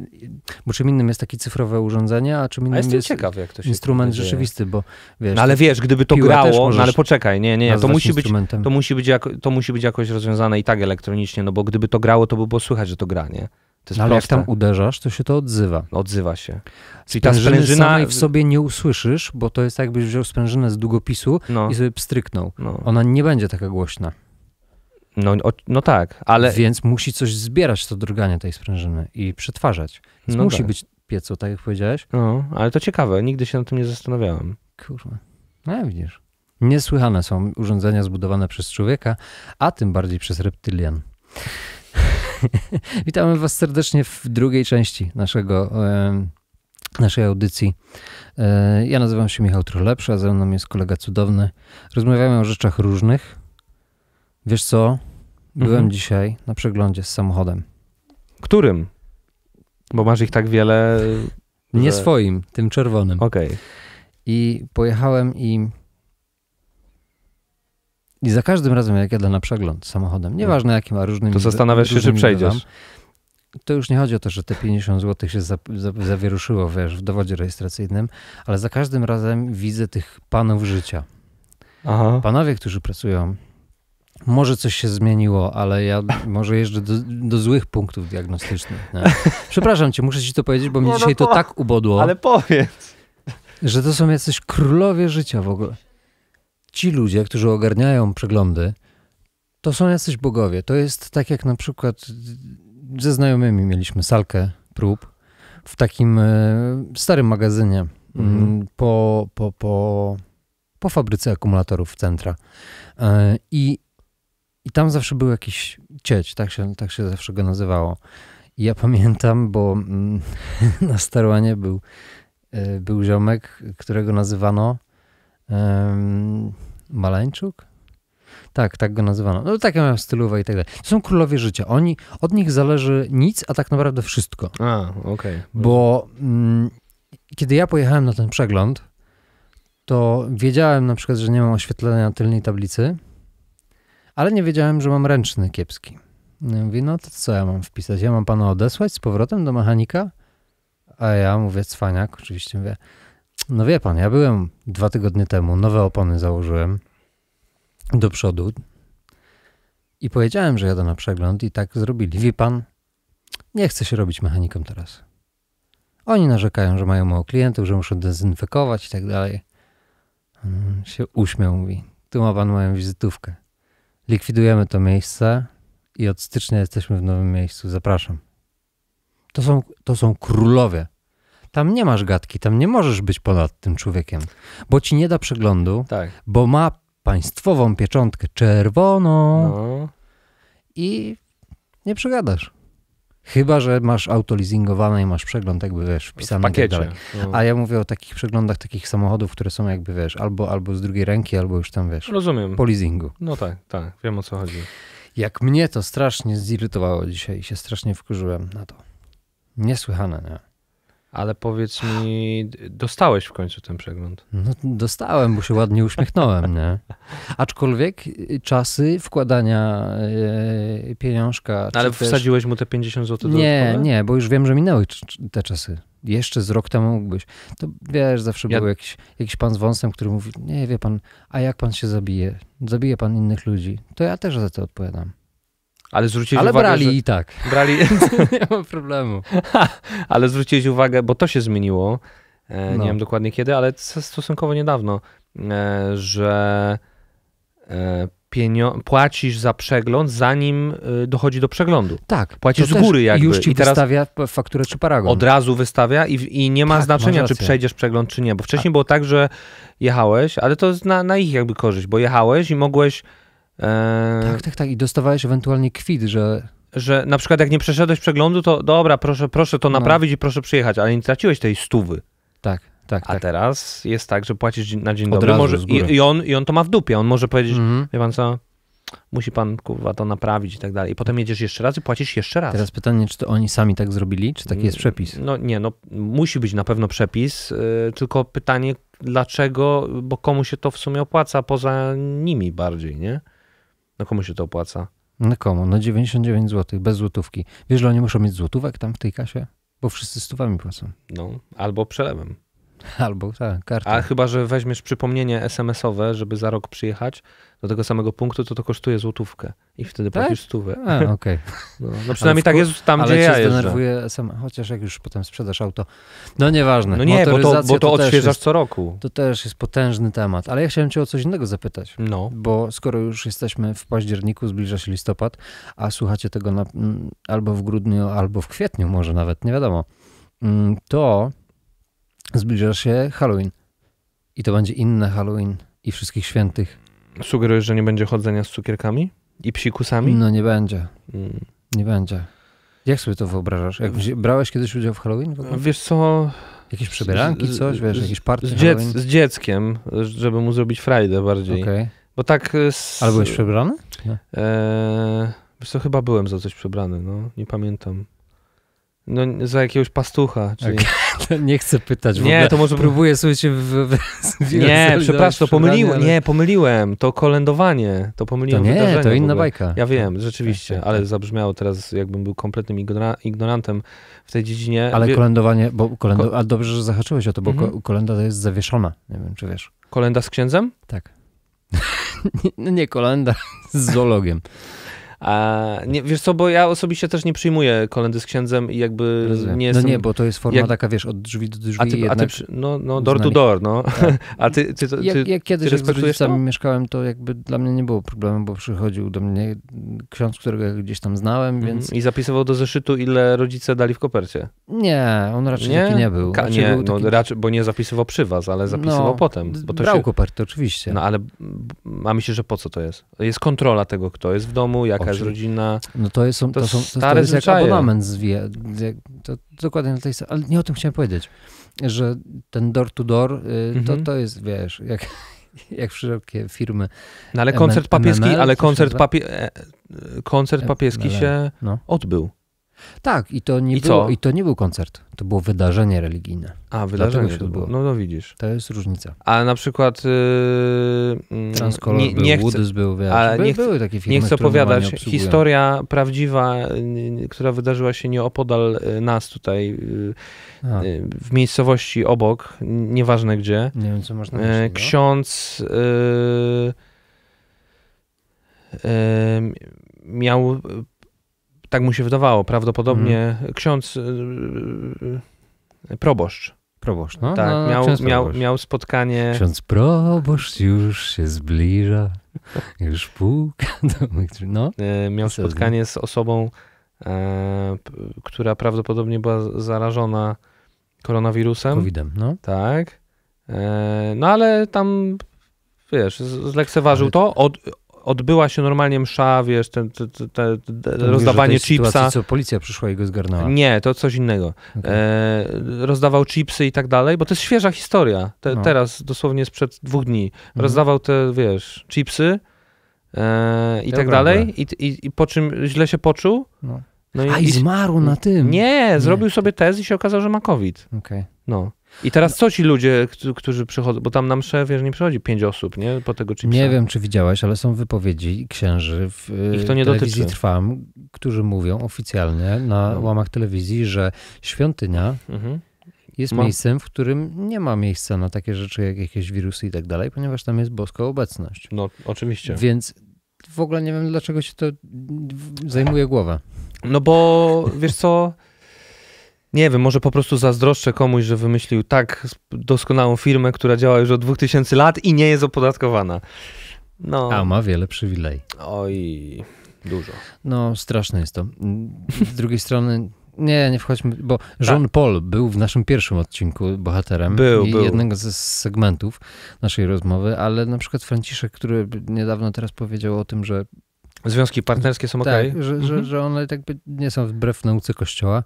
bo czym innym jest takie cyfrowe urządzenie, a czym innym a jest ciekaw, jak to się instrument dzieje. rzeczywisty, bo wiesz. No, ale wiesz, gdyby to grało, no, ale poczekaj, nie, nie, to musi, być, to musi być, to musi być jako, to musi musi być jakoś rozwiązane i tak elektronicznie, no bo gdyby to grało, to by było słychać, że to gra, nie? no, ale jak tam uderzasz, to się to odzywa. No, odzywa się. Czyli ta sprężyna... samej w sobie nie usłyszysz, bo to jest tak, jakbyś wziął sprężynę z długopisu no. i sobie pstryknął. No. Ona nie będzie taka głośna. No, o, no tak, ale... Więc musi coś zbierać to drganie tej sprężyny i przetwarzać. Więc no musi tak. być piecu, tak jak powiedziałeś. No, ale to ciekawe. Nigdy się nad tym nie zastanawiałem. Kurwa. No, ja widzisz. Niesłychane są urządzenia zbudowane przez człowieka, a tym bardziej przez reptylian. [laughs] Witamy Was serdecznie w drugiej części naszego, naszej audycji. E, ja nazywam się Michał Trochlepszy, a ze mną jest kolega cudowny. Rozmawiamy o rzeczach różnych. Wiesz co? Byłem mhm. dzisiaj na przeglądzie z samochodem. Którym? Bo masz ich tak wiele. Nie swoim, tym czerwonym. Okej. Okay. I pojechałem i i za każdym razem, jak jadę na przegląd samochodem, mm. nieważne jakim, a różnym... To zastanawiasz się, czy przejdziesz. to już nie chodzi o to, że te 50 zł się zawieruszyło wiesz, w dowodzie rejestracyjnym, ale za każdym razem widzę tych panów życia. Aha. Panowie, którzy pracują, może coś się zmieniło, ale ja może jeżdżę do, do złych punktów diagnostycznych. Nie? [laughs] Przepraszam cię, muszę ci to powiedzieć, bo mnie no, no, dzisiaj to tak ubodło. Ale powiedz. Że to są jacyś królowie życia w ogóle ci ludzie, którzy ogarniają przeglądy, to są jacyś bogowie. To jest tak jak na przykład y, ze znajomymi mieliśmy salkę prób w takim y, starym magazynie mm, mhm. po, po, po, po fabryce akumulatorów w centra. E, I, I tam zawsze był jakiś cieć, tak się, tak się zawsze go nazywało. I ja pamiętam, bo mm, [laughs] na Starłanie był, y, był ziomek, którego nazywano Malańczuk? Tak, tak go nazywano. No takie miałem stylowe i tak dalej. To są królowie życia. Oni, od nich zależy nic, a tak naprawdę wszystko. A, okej. Okay. Bo mm, kiedy ja pojechałem na ten przegląd, to wiedziałem na przykład, że nie mam oświetlenia tylnej tablicy, ale nie wiedziałem, że mam ręczny kiepski. No, mówię, no to co ja mam wpisać? Ja mam pana odesłać z powrotem do mechanika? A ja mówię, cwaniak, oczywiście mówię, no wie pan, ja byłem dwa tygodnie temu, nowe opony założyłem do przodu i powiedziałem, że jadę na przegląd i tak zrobili. Wie pan, nie chcę się robić mechanikom teraz. Oni narzekają, że mają mało klientów, że muszą dezynfekować i tak dalej. Mm, się uśmiał, mówi, tu ma pan moją wizytówkę. Likwidujemy to miejsce i od stycznia jesteśmy w nowym miejscu. Zapraszam. To są, to są królowie. Tam nie masz gadki, tam nie możesz być ponad tym człowiekiem, bo ci nie da przeglądu, tak. bo ma państwową pieczątkę czerwoną no. i nie przegadasz. Chyba, że masz auto leasingowane i masz przegląd, jakby wiesz, wpisany w pakiecie. dalej. No. A ja mówię o takich przeglądach takich samochodów, które są jakby wiesz, albo, albo z drugiej ręki, albo już tam wiesz. Rozumiem. Po leasingu. No tak, tak, wiem o co chodzi. Jak mnie to strasznie zirytowało dzisiaj i się strasznie wkurzyłem na to. Niesłychane, nie? Ale powiedz mi, dostałeś w końcu ten przegląd? No, dostałem, bo się ładnie uśmiechnąłem, nie? Aczkolwiek czasy wkładania e, pieniążka. No, ale też... wsadziłeś mu te 50 zł do Nie, nie, bo już wiem, że minęły te czasy. Jeszcze z rok temu mógłbyś. To wiesz, zawsze ja... był jakiś, jakiś pan z wąsem, który mówi: Nie wie pan, a jak pan się zabije? Zabije pan innych ludzi. To ja też za to odpowiadam. Ale zwróciłeś Ale uwagę. Ale brali że... i tak. [laughs] Brali. [laughs] nie ma problemu. [laughs] ale zwróciłeś uwagę, bo to się zmieniło. E, no. Nie wiem dokładnie kiedy, ale stosunkowo niedawno, e, że e, pienio- płacisz za przegląd, zanim e, dochodzi do przeglądu. Tak. Płacisz z góry jakby. Już ci I teraz wystawia fakturę czy paragon. Od razu wystawia i, i nie ma tak, znaczenia, czy przejdziesz przegląd, czy nie. Bo wcześniej A. było tak, że jechałeś, ale to jest na, na ich jakby korzyść, bo jechałeś i mogłeś E... Tak, tak, tak. I dostawałeś ewentualnie kwit, że że na przykład jak nie przeszedłeś przeglądu, to dobra, proszę, proszę to no. naprawić no. i proszę przyjechać, ale nie traciłeś tej stówy. Tak, tak. A tak. teraz jest tak, że płacisz na dzień Od dobry może, i, i, on, i on to ma w dupie. On może powiedzieć, mm wie pan co, musi pan kurwa to naprawić i tak dalej. I potem jedziesz jeszcze raz i płacisz jeszcze raz. Teraz pytanie, czy to oni sami tak zrobili, czy taki jest mm, przepis? No nie, no musi być na pewno przepis, yy, tylko pytanie dlaczego, bo komu się to w sumie opłaca poza nimi bardziej, nie? No komu się to opłaca? No komu? No 99 zł, bez złotówki. Wiesz, że oni muszą mieć złotówek tam w tej kasie? Bo wszyscy stówami płacą. No, albo przelewem. Albo tak, kartę, A chyba, że weźmiesz przypomnienie SMS-owe, żeby za rok przyjechać do tego samego punktu, to to kosztuje złotówkę i wtedy tak? płacisz stówę. A, okej. Okay. [laughs] No, no, przynajmniej tak jest tam, gdzie ja jeżdżę. Sam, chociaż jak już potem sprzedasz auto, no nieważne. No nie, bo to, bo to, odświeżasz jest, co roku. To też jest potężny temat, ale ja chciałem cię o coś innego zapytać. No. Bo skoro już jesteśmy w październiku, zbliża się listopad, a słuchacie tego na, albo w grudniu, albo w kwietniu może nawet, nie wiadomo, mm, to zbliża się Halloween. I to będzie inne Halloween i wszystkich świętych. Sugerujesz, że nie będzie chodzenia z cukierkami i psikusami? No nie będzie. Mm. Nie będzie. Jak sobie to wyobrażasz? Jak brałeś kiedyś udział w Halloween? W Wiesz co... Jakieś przebieranki, coś, wiesz, jakieś party z, dziec z dzieckiem, żeby mu zrobić frajdę bardziej. Okay. Bo tak... E, z... Ale byłeś przebrany? No. Wiesz co, chyba byłem za coś przebrany, no. Nie pamiętam. No, za jakiegoś pastucha, czyli... Okay. [laughs] nie chcę pytać w nie, ogóle. to może próbuję, słuchajcie, w, w, w Nie, [laughs] przepraszam, pomyliłem, ale... nie, pomyliłem, to kolędowanie, to pomyliłem to nie, to inna bajka. Ja wiem, rzeczywiście, tak, tak, ale tak. zabrzmiało teraz, jakbym był kompletnym ignora ignorantem w tej dziedzinie. Ale Wie... kolędowanie, bo a dobrze, że zahaczyłeś o to, bo mhm. kolenda jest zawieszona, nie wiem, czy wiesz. Kolenda z księdzem? Tak. [laughs] no nie kolenda, z zoologiem. A nie, wiesz co, bo ja osobiście też nie przyjmuję kolendy z księdzem i jakby Rozumiem. nie no jestem... No nie, bo to jest forma jak... taka, wiesz, od drzwi do drzwi a ty, a ty No, no door to door, no. Tak. [laughs] A ty, ty, ty, jak, jak kiedyś ty jak z mieszkałem, to jakby dla mnie nie było problemu, bo przychodził do mnie ksiądz, którego gdzieś tam znałem, mhm. więc... I zapisywał do zeszytu, ile rodzice dali w kopercie. Nie, on raczej nie? taki nie był. Ka nie, był no, taki... raczej, bo nie zapisywał przy was, ale zapisywał no, potem. Bo to brał się... kopertę, oczywiście. No ale a myślę, że po co to jest? Jest kontrola tego, kto jest w domu, jaka jest rodzinna. No to, jest, to, to są to, stare to jest jak abonament zwie. To, dokładnie na tej ale nie o tym chciałem powiedzieć, że ten door to door, y, to, mhm. to jest, wiesz, jak, [laughs] jak wszelkie firmy. No ale koncert papieski, MML, ale koncert, papie, e, e, koncert papieski MML. się no. odbył. Tak, i to nie, I było, i to nie był koncert. To było wydarzenie religijne. A, wydarzenie się to było. No, no widzisz. To jest różnica. A na przykład... Yy, Transcolor nie, nie był, chcę, był, wiesz, nie były takie filmy, Nie chcę opowiadać. Historia prawdziwa, y, która wydarzyła się nieopodal y, nas tutaj, y, w miejscowości obok, nieważne gdzie. Nie wiem, co można e, myśli, no. Ksiądz... Yy, yy, miał tak mu się wydawało. Prawdopodobnie mm. ksiądz, yy, proboszcz. Proboszcz, no. Tak, no, no miał, miał, proboszcz. miał spotkanie. Ksiądz proboszcz już się zbliża, już puka do no. Yy, miał spotkanie z osobą, yy, która prawdopodobnie była zarażona koronawirusem. Covidem, no. Tak. E, no ale tam, wiesz, zlekceważył ale... to, od, odbyła się normalnie msza, wiesz, ten, te, te, te rozdawanie mówisz, chipsa. co policja przyszła i go zgarnęła. Nie, to coś innego. Okay. E, rozdawał chipsy i tak dalej, bo to jest świeża historia. Te, no. Teraz, dosłownie sprzed dwóch dni. Mhm. Rozdawał te, wiesz, chipsy e, i tak prawda. dalej. I, i, I po czym źle się poczuł. No. No i, A i zmarł na tym. Nie, nie, zrobił sobie test i się okazał, że ma COVID. Okay. No. I teraz co ci ludzie, którzy przychodzą, bo tam na msze, wiesz, nie przychodzi pięć osób, nie? Po tego czy Nie wiem, czy widziałeś, ale są wypowiedzi księży w e, Ich to nie telewizji dotyczy. Trwam, którzy mówią oficjalnie na no. łamach telewizji, że świątynia mhm. jest miejscem, w którym nie ma miejsca na takie rzeczy jak jakieś wirusy i tak dalej, ponieważ tam jest boska obecność. No, oczywiście. Więc w ogóle nie wiem, dlaczego się to zajmuje głowę. No bo, wiesz co... Nie wiem, może po prostu zazdroszczę komuś, że wymyślił tak doskonałą firmę, która działa już od 2000 lat i nie jest opodatkowana. No. A ma wiele przywilej. Oj, dużo. No, straszne jest to. Z drugiej strony. Nie, nie wchodźmy, bo Jean tak. Paul był w naszym pierwszym odcinku bohaterem był, i był. jednego ze segmentów naszej rozmowy, ale na przykład Franciszek, który niedawno teraz powiedział o tym, że Związki partnerskie są tak, ok. Że, że, mhm. że one tak nie są wbrew nauce kościoła.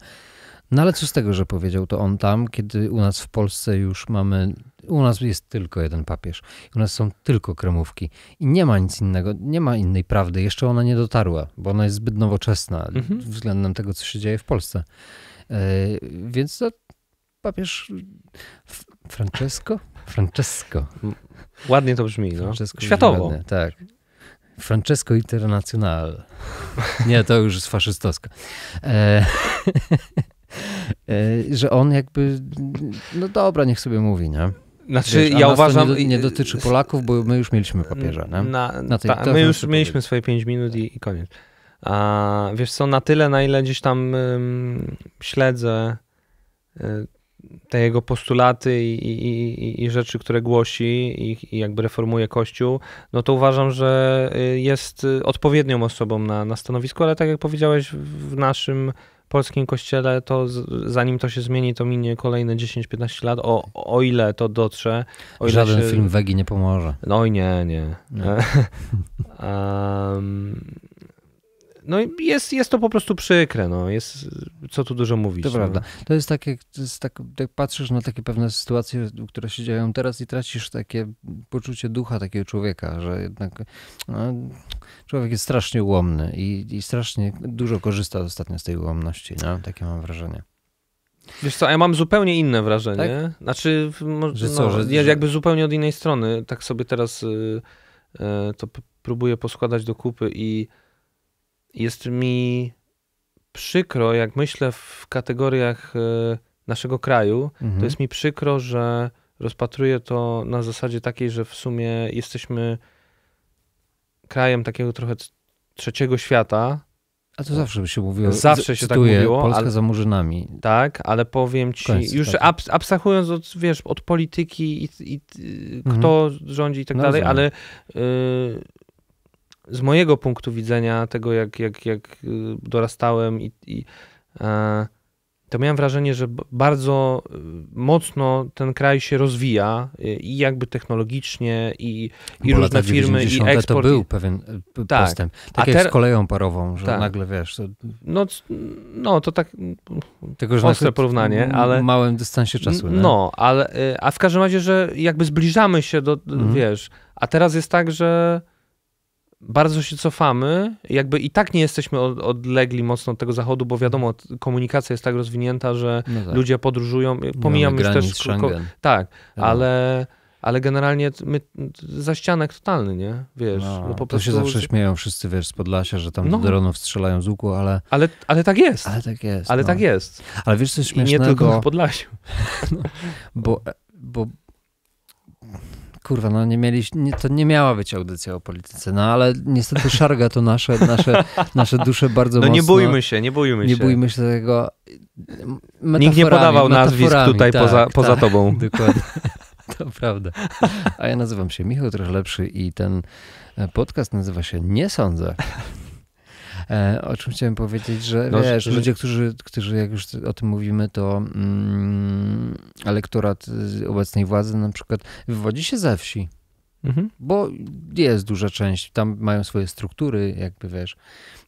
No ale co z tego, że powiedział to on tam, kiedy u nas w Polsce już mamy. U nas jest tylko jeden papież. U nas są tylko kremówki. I nie ma nic innego, nie ma innej prawdy. Jeszcze ona nie dotarła, bo ona jest zbyt nowoczesna mhm. względem tego, co się dzieje w Polsce. Yy, więc to papież Francesco? Francesco. Ładnie to brzmi, no. Francesco Światowo. Ładnie, tak. Francesco International. Nie, to już jest faszystowska. Eee, [laughs] E, że on jakby, no dobra, niech sobie mówi, nie? Znaczy, Wiesz, ja uważam. Nie, nie, dotyczy Polaków, bo my już mieliśmy papieża. Nie? Na, na tej, ta, my już mieliśmy powiedzieć. swoje 5 minut i, i, koniec. A wiesz co, na tyle, na ile gdzieś tam śledzę y, te jego postulaty i, i, i, rzeczy, które głosi i, jakby reformuje Kościół, no to uważam, że y, jest y, odpowiednią osobą na, na stanowisku, ale tak jak powiedziałeś w naszym polskim kościele, to zanim to się zmieni, to minie kolejne 10-15 lat, o, o ile to dotrze. O ile Żaden się... film Wegi nie pomoże. No i nie, nie. nie. um, [laughs] no jest, jest to po prostu przykre, no jest, co tu dużo mówić. To no. prawda. To jest tak, jak, to jest tak, jak patrzysz na takie pewne sytuacje, które się dzieją teraz i tracisz takie poczucie ducha takiego człowieka, że jednak no, człowiek jest strasznie ułomny i, i strasznie dużo korzysta ostatnio z tej ułomności, no, takie mam wrażenie. Wiesz co, ja mam zupełnie inne wrażenie. Tak? Znaczy, może, że no, co, że, że... jakby zupełnie od innej strony. Tak sobie teraz y, y, to próbuję poskładać do kupy i jest mi przykro, jak myślę w kategoriach e, naszego kraju, mhm. to jest mi przykro, że rozpatruję to na zasadzie takiej, że w sumie jesteśmy krajem takiego trochę trzeciego świata. A to zawsze się mówiło. Zawsze się tak cytuję, tak mówiło. Polska ale, za murzynami. Tak, ale powiem ci, Koniec, już tak. abs abstrahując od, wiesz, od polityki i, i mhm. kto rządzi i tak no dalej, rozumiem. ale y, z mojego punktu widzenia, tego jak, jak, jak y, dorastałem i, i e, to miałem wrażenie, że bardzo y, mocno ten kraj się rozwija y, i jakby technologicznie, i, i różne firmy, i eksport. to był pewien tak. postęp. Tak A jak z koleją parową, że tak. nagle wiesz... To... No, no to tak Tylko, że ostre porównanie, ale... małym dystansie czasu. Nie? No, ale... A w każdym razie, że jakby zbliżamy się do, mhm. wiesz... A teraz jest tak, że bardzo się cofamy, jakby i tak nie jesteśmy od, odlegli mocno od tego zachodu, bo wiadomo, komunikacja jest tak rozwinięta, że no tak. ludzie podróżują, y, pomijam już też... tak, no. ale... Ale generalnie my, za ścianek totalny, nie? Wiesz, no, no po prostu... To się zawsze śmieją wszyscy, wiesz, z Podlasia, że tam no. do dronów strzelają z łuku, ale... ale... Ale tak jest. Ale tak jest. Ale no. tak jest. Ale wiesz, co jest śmiesznego? I nie tylko w Podlasiu. [laughs] no, bo, bo kurwa, no nie mieli, nie, to nie miała być audycja o polityce, no ale niestety szarga to nasze, nasze, nasze dusze bardzo no mocno. No nie bójmy się, nie bójmy się. Nie bójmy się tego. Nikt nie podawał nazwisk tutaj tak, poza, poza tak, tobą. [laughs] Dokładnie. To prawda. A ja nazywam się Michał Trochę Lepszy i ten e, podcast nazywa się Nie Sądzę. E, o czym chciałem powiedzieć, że no, wiesz, że... ludzie, którzy, którzy, jak już o tym mówimy, to mm, elektorat y, obecnej władzy na przykład wywodzi się ze wsi. Mhm. Bo jest duża część, tam mają swoje struktury, jakby wiesz,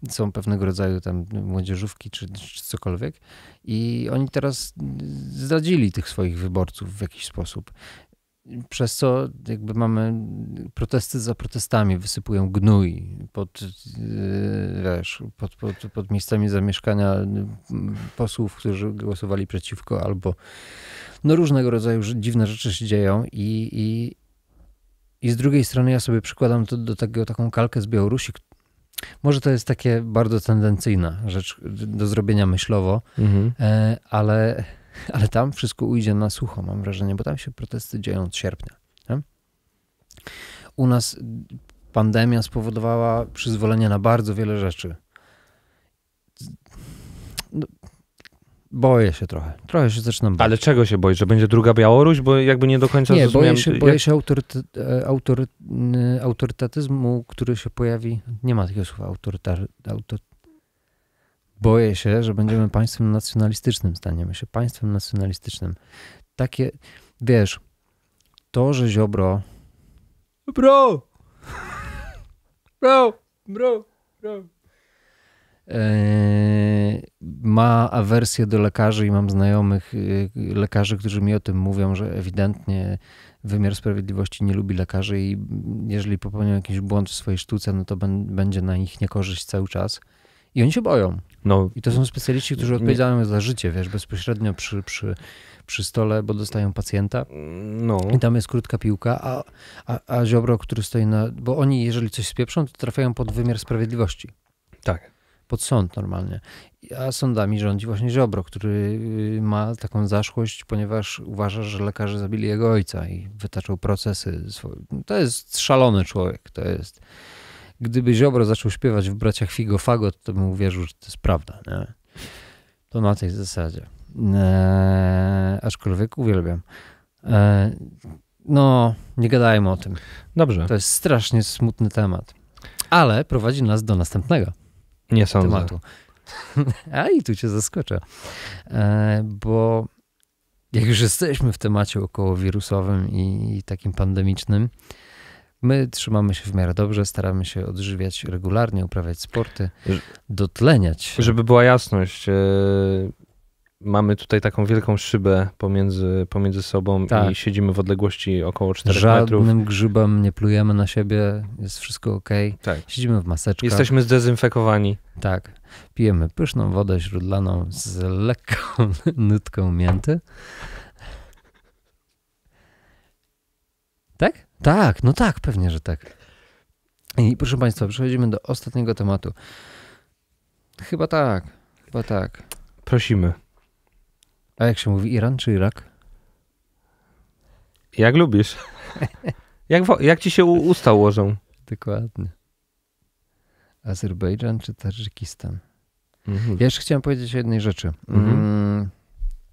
są pewnego rodzaju tam młodzieżówki czy, czy cokolwiek. I oni teraz y, zdradzili tych swoich wyborców w jakiś sposób przez co jakby mamy protesty za protestami, wysypują gnój pod, y, wiesz, pod, pod, pod miejscami zamieszkania mm, posłów, którzy głosowali przeciwko, albo no różnego rodzaju dziwne rzeczy się dzieją i, i, i z drugiej strony ja sobie przykładam to do tego taką kalkę z Białorusi, może to jest takie bardzo tendencyjna rzecz do zrobienia myślowo, mhm. E, ale ale tam wszystko ujdzie na sucho, mam wrażenie, bo tam się protesty dzieją od sierpnia. Nie? U nas pandemia spowodowała przyzwolenie na bardzo wiele rzeczy. No, boję się trochę. Trochę się zaczynam bać. Ale czego się boisz? Że będzie druga Białoruś? Bo jakby nie do końca nie, zrozumiałem... Boję się, boję jak... się który się pojawi... Nie ma takiego słowa autorytar, Boję się, że będziemy państwem nacjonalistycznym, staniemy się państwem nacjonalistycznym. Takie, wiesz, to, że Ziobro... Bro! Bro! Bro! Bro! E, ma awersję do lekarzy i mam znajomych e, lekarzy, którzy mi o tym mówią, że ewidentnie wymiar sprawiedliwości nie lubi lekarzy i jeżeli popełnią jakiś błąd w swojej sztuce, no to będzie na ich niekorzyść cały czas. I oni się boją. No, I to są specjaliści, którzy odpowiadają za życie, wiesz, bezpośrednio przy, przy, przy stole, bo dostają pacjenta. No. I tam jest krótka piłka, a, a, a Ziobro, który stoi na... Bo oni, jeżeli coś spieprzą, to trafiają pod wymiar sprawiedliwości. Tak. Pod sąd normalnie. A sądami rządzi właśnie Ziobro, który y, ma taką zaszłość, ponieważ uważa, że lekarze zabili jego ojca i wytaczał procesy. Swoje. To jest szalony człowiek, to jest gdyby Ziobro zaczął śpiewać w Braciach Figo Fagot, to bym uwierzył, że to jest prawda. Nie? To na tej zasadzie. Eee, aczkolwiek uwielbiam. Eee, no, nie gadajmy o tym. Dobrze. To jest strasznie smutny temat. Ale prowadzi nas do następnego nie sądzę. tematu. [laughs] A i tu cię zaskoczę. Eee, bo jak już jesteśmy w temacie okołowirusowym i takim pandemicznym, My trzymamy się w miarę dobrze, staramy się odżywiać regularnie, uprawiać sporty, dotleniać. Żeby była jasność, e, mamy tutaj taką wielką szybę pomiędzy, pomiędzy sobą tak. i siedzimy w odległości około 4 Żadnym metrów. Żadnym grzybem nie plujemy na siebie, jest wszystko ok. Tak. Siedzimy w maseczkach. Jesteśmy zdezynfekowani. Tak. Pijemy pyszną wodę źródlaną z lekką [laughs] nutką mięty. Tak? Tak, no tak, pewnie, że tak. I proszę Państwa, przechodzimy do ostatniego tematu. Chyba tak, chyba tak. Prosimy. A jak się mówi, Iran czy Irak? Jak lubisz. [laughs] jak, jak ci się usta ułożą? Dokładnie. Azerbejdżan czy Tadżykistan? Mhm. Ja jeszcze chciałem powiedzieć o jednej rzeczy. Mhm. Mm.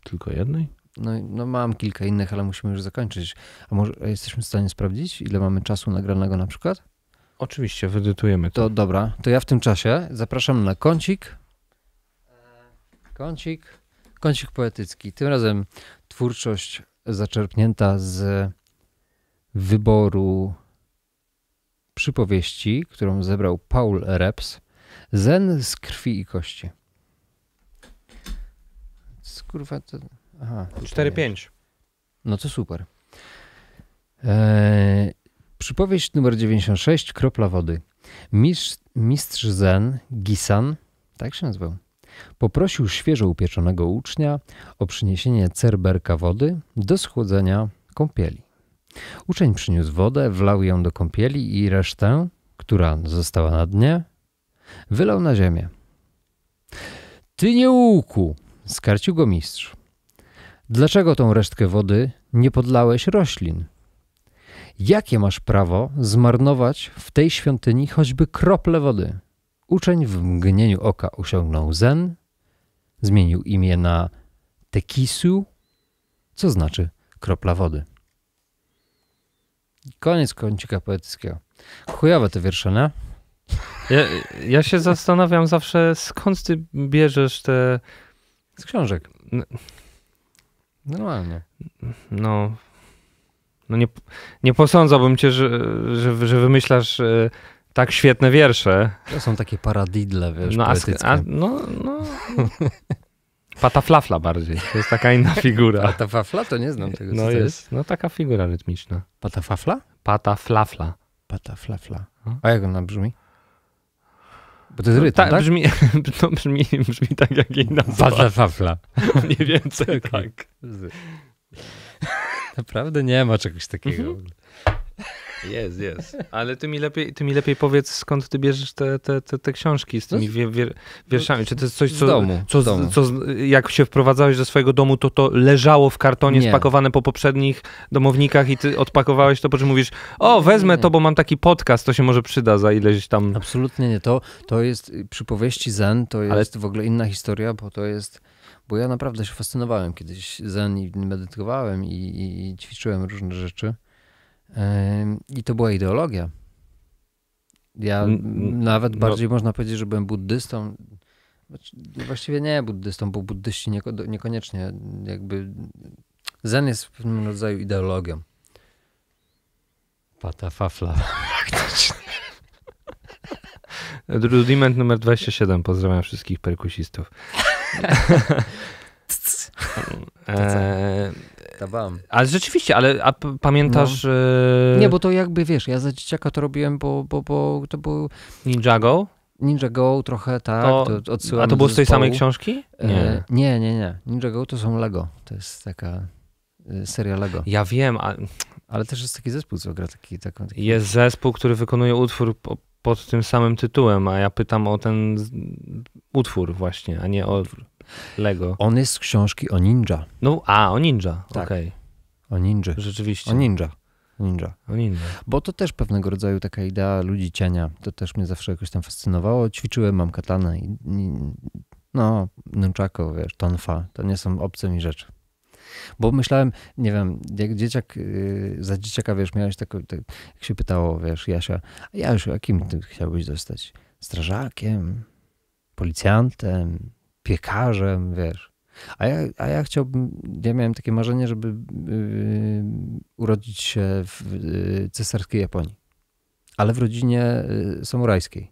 Tylko jednej? No, no mam kilka innych, ale musimy już zakończyć. A może e, jesteśmy w stanie sprawdzić, ile mamy czasu nagranego na przykład? Oczywiście, wyedytujemy to. To dobra, to ja w tym czasie zapraszam na kącik. E, kącik, kącik poetycki. Tym razem twórczość zaczerpnięta z wyboru przypowieści, którą zebrał Paul Reps. Zen z krwi i kości. Kurwa, to... 4-5. No to super. Eee, przypowieść numer 96, kropla wody. Mistrz, mistrz Zen, Gisan, tak się nazywał, poprosił świeżo upieczonego ucznia o przyniesienie cerberka wody do schłodzenia kąpieli. Uczeń przyniósł wodę, wlał ją do kąpieli i resztę, która została na dnie, wylał na ziemię. Ty nie łuku! skarcił go mistrz. Dlaczego tą resztkę wody nie podlałeś roślin? Jakie masz prawo zmarnować w tej świątyni choćby krople wody? Uczeń w mgnieniu oka osiągnął zen, zmienił imię na tekisu, co znaczy kropla wody. Koniec kącika poetyckiego. Chujowe te wiersze, nie? Ja, ja się zastanawiam zawsze, skąd ty bierzesz te... Z książek. Normalnie. No. No nie, nie posądzałbym cię, że, że, że wymyślasz e, tak świetne wiersze. To są takie paradidle, wiesz, no, a, a, no, no. Pataflafla bardziej. To jest taka inna figura. Patafafla? to nie znam tego. No jest, jest, no taka figura rytmiczna. Patafafla? Pataflafla. Pataflafla. No. A jak ona brzmi? Bo to jest no rytm, tak? tak? Brzmi, no, [laughs] brzmi, brzmi tak jak jej nazwa. Fafla, fafla. [laughs] Mniej więcej [laughs] tak. tak. Naprawdę nie ma czegoś takiego. Mhm. Jest, jest. Ale ty mi lepiej, ty mi lepiej powiedz, skąd ty bierzesz te, te, te, te książki z tymi wier, wier, wierszami. Czy to jest coś, co, z domu, co, z domu. co jak się wprowadzałeś do swojego domu, to to leżało w kartonie nie. spakowane po poprzednich domownikach i ty odpakowałeś to, po czym mówisz, o, wezmę nie. to, bo mam taki podcast, to się może przyda za ileś tam... Absolutnie nie. To, to jest powieści Zen, to jest Ale... w ogóle inna historia, bo to jest bo ja naprawdę się fascynowałem kiedyś zen i medytowałem i, i, i, ćwiczyłem różne rzeczy. I to była ideologia. Ja N nawet no. bardziej no. można powiedzieć, że byłem buddystą. Znaczy, właściwie nie buddystą, bo buddyści nieko niekoniecznie jakby... Zen jest w pewnym rodzaju ideologią. Pata fafla. Rudiment numer 27. Pozdrawiam wszystkich perkusistów. [laughs] Ale rzeczywiście, ale a pamiętasz... No. E, nie, bo to jakby, wiesz, ja za dzieciaka to robiłem, bo, bo, bo to był... Ninjago? Ninja Go trochę, tak. To, to a to było z tej samej książki? E, nie. nie, nie, nie. Ninja Go to są Lego. To jest taka e, seria Lego. Ja wiem, a... ale też jest taki zespół, co gra taki, taki... Jest zespół, który wykonuje utwór po, pod tym samym tytułem, a ja pytam o ten utwór właśnie, a nie o Lego. On jest z książki o ninja. No, a, o ninja, tak. okej. Okay. O ninja. Rzeczywiście. O ninja. Ninja. O ninja. Bo to też pewnego rodzaju taka idea ludzi cienia. To też mnie zawsze jakoś tam fascynowało. Ćwiczyłem, mam katanę i, no, nunchaku, wiesz, tonfa. To nie są obce mi rzeczy. Bo myślałem, nie wiem, jak dzieciak, y, za dzieciaka, wiesz, miałeś taką, tak, jak się pytało, wiesz, Jasia, a Jasiu, jakim ty chciałbyś zostać? Strażakiem? Policjantem? piekarzem, wiesz. A ja, a ja chciałbym, ja miałem takie marzenie, żeby yy, urodzić się w yy, cesarskiej Japonii, ale w rodzinie yy, samurajskiej.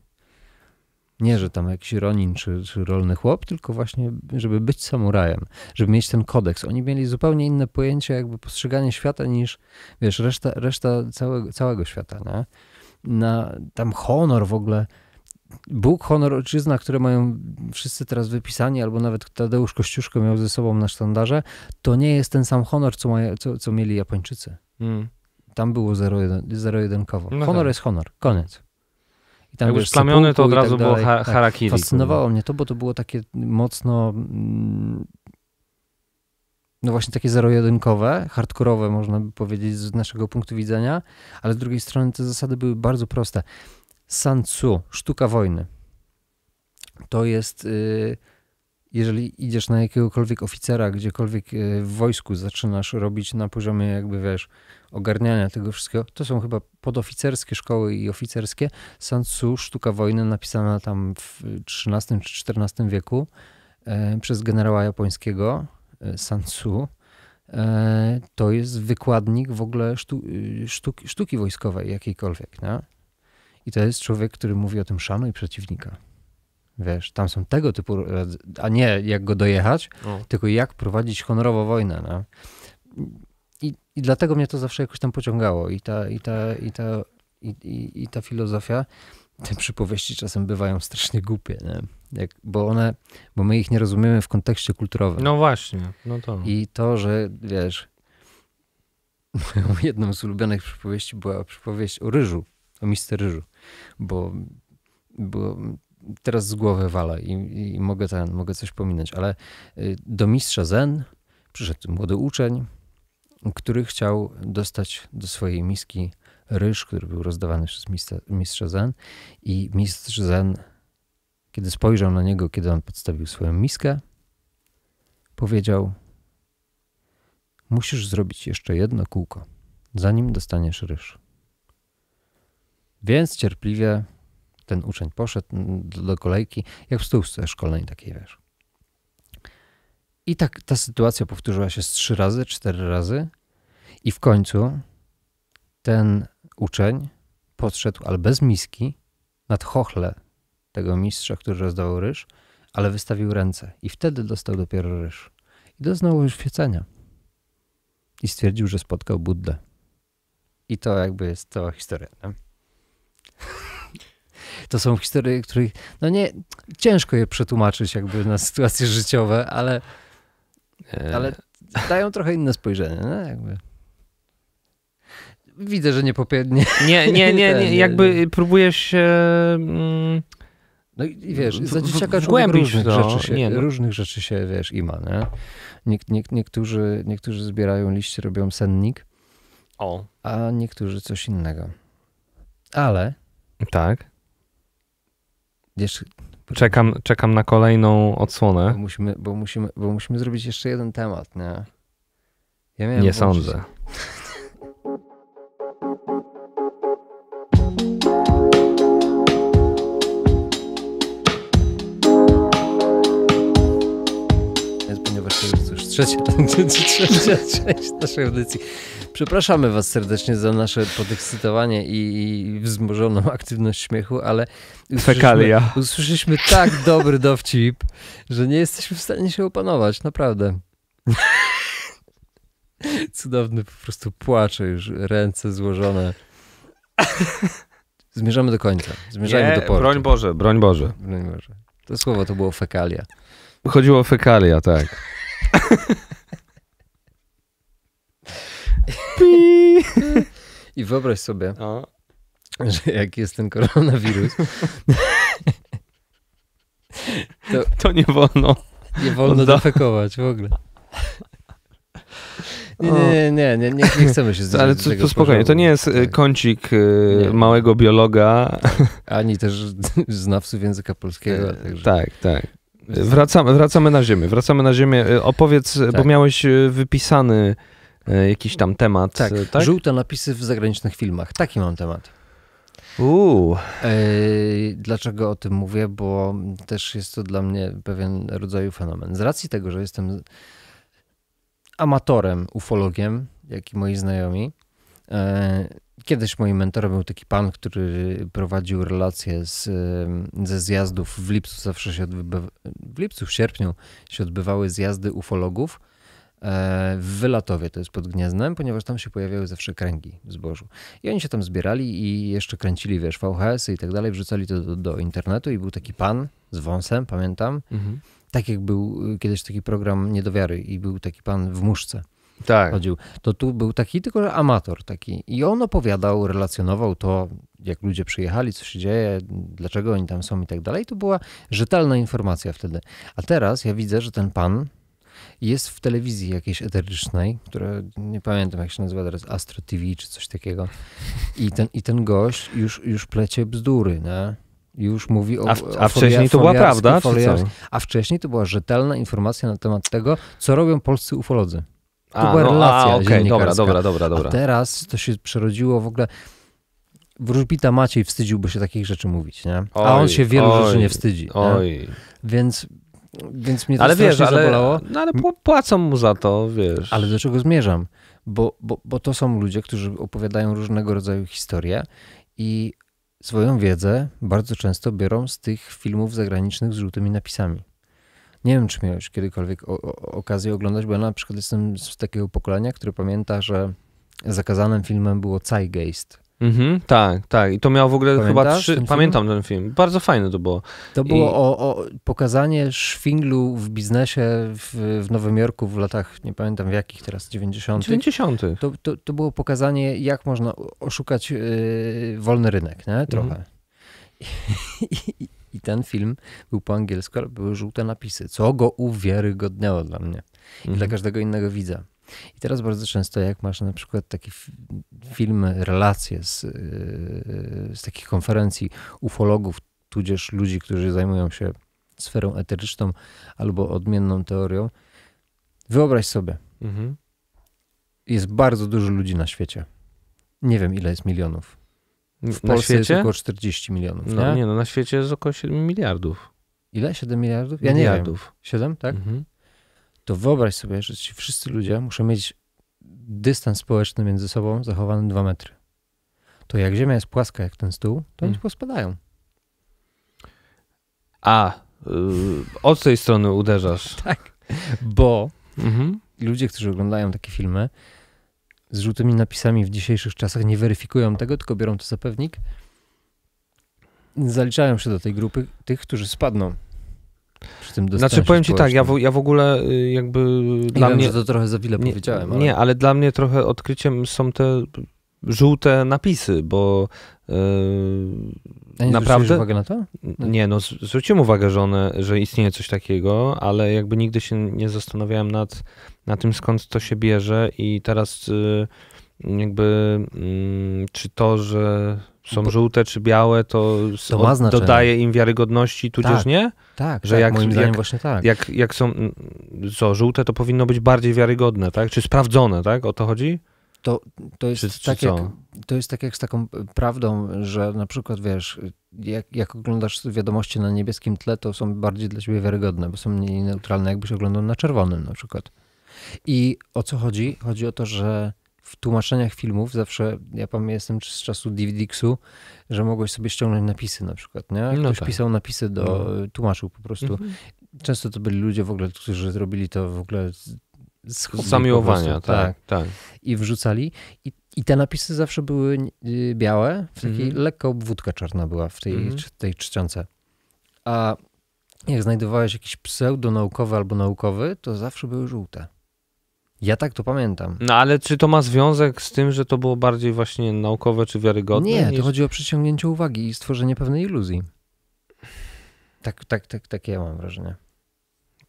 Nie, że tam jakiś ronin czy, czy rolny chłop, tylko właśnie, żeby być samurajem, żeby mieć ten kodeks. Oni mieli zupełnie inne pojęcie, jakby postrzeganie świata niż, wiesz, reszta, reszta całego, całego świata. Nie? Na, tam honor w ogóle Bóg, honor, ojczyzna, które mają wszyscy teraz wypisani, albo nawet Tadeusz Kościuszko miał ze sobą na sztandarze, to nie jest ten sam honor, co, co, co mieli Japończycy. Mm. Tam było zero-jedynkowo. Zero no honor tak. jest honor, koniec. I tam, Jak już splamiony, to od tak razu tak było ha harakiri. Tak. Fascynowało mnie to, bo to było takie mocno... Mm, no właśnie takie zero-jedynkowe, hardkorowe można by powiedzieć z naszego punktu widzenia, ale z drugiej strony te zasady były bardzo proste. San Tzu, Sztuka Wojny. To jest, y, jeżeli idziesz na jakiegokolwiek oficera, gdziekolwiek y, w wojsku zaczynasz robić na poziomie jakby, wiesz, ogarniania tego wszystkiego, to są chyba podoficerskie szkoły i oficerskie. San Tzu, Sztuka Wojny, napisana tam w XIII czy XIV wieku e, przez generała japońskiego e, San Tzu e, to jest wykładnik w ogóle sztu, y, sztuki, sztuki wojskowej jakiejkolwiek. Nie? I to jest człowiek, który mówi o tym szanuj przeciwnika. Wiesz, tam są tego typu, a nie jak go dojechać, o. No. tylko jak prowadzić honorowo wojnę. No. I, I dlatego mnie to zawsze jakoś tam pociągało. I ta, i ta, i ta, i, i, i ta filozofia, te przypowieści czasem bywają strasznie głupie, nie? Jak, bo one, bo my ich nie rozumiemy w kontekście kulturowym. No właśnie, no to. I to, że wiesz, [laughs] moją jedną z ulubionych przypowieści była przypowieść o ryżu, o mister ryżu bo, bo teraz z głowy wala i, i, mogę, ten, mogę coś pominąć, ale y, do mistrza Zen przyszedł młody uczeń, który chciał dostać do swojej miski ryż, który był rozdawany przez mistrza, mistrza Zen i mistrz Zen, kiedy spojrzał na niego, kiedy on podstawił swoją miskę, powiedział musisz zrobić jeszcze jedno kółko, zanim dostaniesz ryż. Więc cierpliwie ten uczeń poszedł do kolejki, jak w stółce szkolnej takiej, wiesz. I tak ta sytuacja powtórzyła się z trzy razy, cztery razy i w końcu ten uczeń podszedł, ale bez miski, nad chochle tego mistrza, który rozdawał ryż, ale wystawił ręce i wtedy dostał dopiero ryż. I doznał już I stwierdził, że spotkał Buddę. I to jakby jest cała historia. Nie? [laughs] To są historie, których, no nie, ciężko je przetłumaczyć jakby na sytuacje życiowe, ale, e. ale dają trochę inne spojrzenie, no jakby widzę, że nie popierdnie. [laughs] Nie, nie, nie, nie, jakby próbujesz się. Mm, no i wiesz, za dzieciaka człowiek różnych to, rzeczy się, nie, no. różnych rzeczy się, wiesz, ima, nie? Nie, nie, niektórzy, niektórzy zbierają liście, robią sennik, o. a niektórzy coś innego. Ale. Tak. Wiesz, czekam, czekam na kolejną odsłonę. Bo musimy, bo, musimy, bo musimy zrobić jeszcze jeden temat, nie? Ja nie sądzę. Ponieważ to już trzecia, trzecia część naszej audycji. Przepraszamy Was serdecznie za nasze podekscytowanie i, i wzmożoną [laughs] aktywność śmiechu, ale usłyszeliśmy, Fekalia. usłyszeliśmy tak dobry dowcip, że nie jesteśmy w stanie się opanować, naprawdę. [laughs] Cudowny po prostu płacze już, ręce złożone. Zmierzamy do końca. Zmierzamy do portu. Broń Boże, broń Boże. Broń Boże. To słowo to było fekalia. Chodziło o fekalia, tak. [laughs] I wyobraź sobie, no. że jak jest ten koronawirus, [laughs] to, to nie wolno. Nie wolno Odda. defekować w ogóle. [laughs] Nie, nie, nie, nie, nie, chcemy się [laughs] zdarzyć. Ale to, to spokojnie, to nie jest y, tak. kącik y, małego biologa. Ani też znawców języka polskiego. Y, tak, tak. Wracamy, wracamy na ziemię, wracamy na ziemię. Opowiedz, bo tak. miałeś wypisany E, jakiś tam temat. Tak, e, tak? żółte napisy w zagranicznych filmach. Taki mam temat. Uuu. E, dlaczego o tym mówię? Bo też jest to dla mnie pewien rodzaj fenomen. Z racji tego, że jestem amatorem, ufologiem, jak i moi znajomi, Kiedyś moim mentorem był taki pan, który prowadził relacje z, ze zjazdów. W lipcu zawsze się odbywa, w lipcu, w sierpniu się odbywały zjazdy ufologów E, w Wylatowie, to jest pod Gnieznem, ponieważ tam się pojawiały zawsze kręgi zbożu. I oni się tam zbierali i jeszcze kręcili, wiesz, VHS-y i tak dalej, wrzucali to do, do, internetu i był taki pan z wąsem, pamiętam, mhm. tak jak był y, kiedyś taki program Niedowiary i był taki pan w muszce. Tak. Chodził. To tu był taki tylko że amator taki. I on opowiadał, relacjonował to, jak ludzie przyjechali, co się dzieje, dlaczego oni tam są i tak dalej. To była rzetelna informacja wtedy. A teraz ja widzę, że ten pan jest w telewizji jakiejś eterycznej, która nie pamiętam jak się nazywa teraz, Astro TV czy coś takiego. I ten, i ten gość już, już plecie bzdury, nie? już mówi o. A, w, a wcześniej to była prawda? A wcześniej to była rzetelna informacja na temat tego, co robią polscy ufolodzy. To a, była no, relacja. A, okay, dobra, dobra, dobra, dobra. A teraz to się przerodziło w ogóle. Wróżbita Maciej wstydziłby się takich rzeczy mówić, nie? A on się wielu oj, rzeczy nie wstydzi. Oj. Nie? Więc więc mnie to ale wiesz, ale, zabolało. No ale płacą mu za to, wiesz. Ale do czego zmierzam? Bo, bo, bo to są ludzie, którzy opowiadają różnego rodzaju historie i swoją wiedzę bardzo często biorą z tych filmów zagranicznych z żółtymi napisami. Nie wiem, czy miałeś kiedykolwiek o, o, okazję oglądać, bo ja na przykład jestem z takiego pokolenia, które pamięta, że zakazanym filmem było Zeitgeist. Mhm, tak, tak. I to miało w ogóle Pamiętasz chyba trzy. Ten Pamiętam ten film. Bardzo fajne to było. To I... było o, o, pokazanie szwinglu w biznesie w, w, Nowym Jorku w latach, nie pamiętam w jakich teraz, 90. 90. To, to, to było pokazanie, jak można oszukać yy, wolny rynek, nie? Mhm. Trochę. Mhm. [laughs] I, I ten film był po angielsku, ale były żółte napisy, co go uwiarygodniało dla mnie i dla mhm. każdego innego widza. I teraz bardzo często, jak masz na przykład taki film, relacje z, y, z takich konferencji ufologów, tudzież ludzi, którzy zajmują się sferą eteryczną albo odmienną teorią, wyobraź sobie, mhm. jest bardzo dużo ludzi na świecie. Nie wiem, ile jest milionów. W na Polsce świecie? jest około 40 milionów. No nie? no na świecie jest około 7 miliardów. Ile? 7 miliardów? Ja miliardów. nie wiem. 7, tak? Mhm to wyobraź sobie, że ci wszyscy ludzie muszą mieć dystans społeczny między sobą zachowany dwa metry. To jak ziemia jest płaska, jak ten stół, to hmm. oni pospadają. A, yy, od tej strony uderzasz. [laughs] tak, bo mhm. ludzie, którzy oglądają takie filmy z żółtymi napisami w dzisiejszych czasach nie weryfikują tego, tylko biorą to za pewnik. Zaliczają się do tej grupy tych, którzy spadną. Przy tym znaczy powiem ci tak, ja w, ja w ogóle y, jakby dla wiem, mnie... to trochę za wiele nie, powiedziałem. Ale... Nie, ale dla mnie trochę odkryciem są te żółte napisy, bo yy, naprawdę... uwagę na to? Nie, no zwróciłem uwagę, że, one, że istnieje coś takiego, ale jakby nigdy się nie zastanawiałem nad, nad tym, skąd to się bierze i teraz... Yy, jakby mm, czy to, że są Bo, żółte czy białe, to, to od, dodaje im wiarygodności, tudzież tak, nie? Tak, że tak, jak, moim zdaniem jak, właśnie tak. Jak, jak są, mm, co, żółte to powinno być bardziej wiarygodne, tak? Czy sprawdzone, tak? O to chodzi? To, to, jest, czy, tak czy jak, to jest tak jak z taką e, prawdą, że na przykład wiesz, jak, jak oglądasz wiadomości na niebieskim tle, to są bardziej dla ciebie wiarygodne, bo są mniej neutralne, jakbyś oglądał na czerwonym na przykład. I o co chodzi? Chodzi o to, że w tłumaczeniach filmów zawsze, ja pamiętam z czasu DVD-Xu, że mogłeś sobie ściągnąć napisy na przykład, nie? No Ktoś no tak. pisał napisy do, no. tłumaczył po prostu. Mhm. Często to byli ludzie w ogóle, którzy zrobili to w ogóle z zamiłowania, tak. tak, tak, I wrzucali. I, I te napisy zawsze były y, białe, w takiej mhm. lekka obwódka czarna była w tej, mhm. tej czcionce. A jak znajdowałeś jakiś pseudonaukowy albo naukowy, to zawsze były żółte. Ja tak to pamiętam. No ale czy to ma związek z tym, że to było bardziej właśnie naukowe czy wiarygodne? Nie, to chodzi o przyciągnięcie uwagi i stworzenie pewnej iluzji. Tak, tak, tak, tak ja mam wrażenie.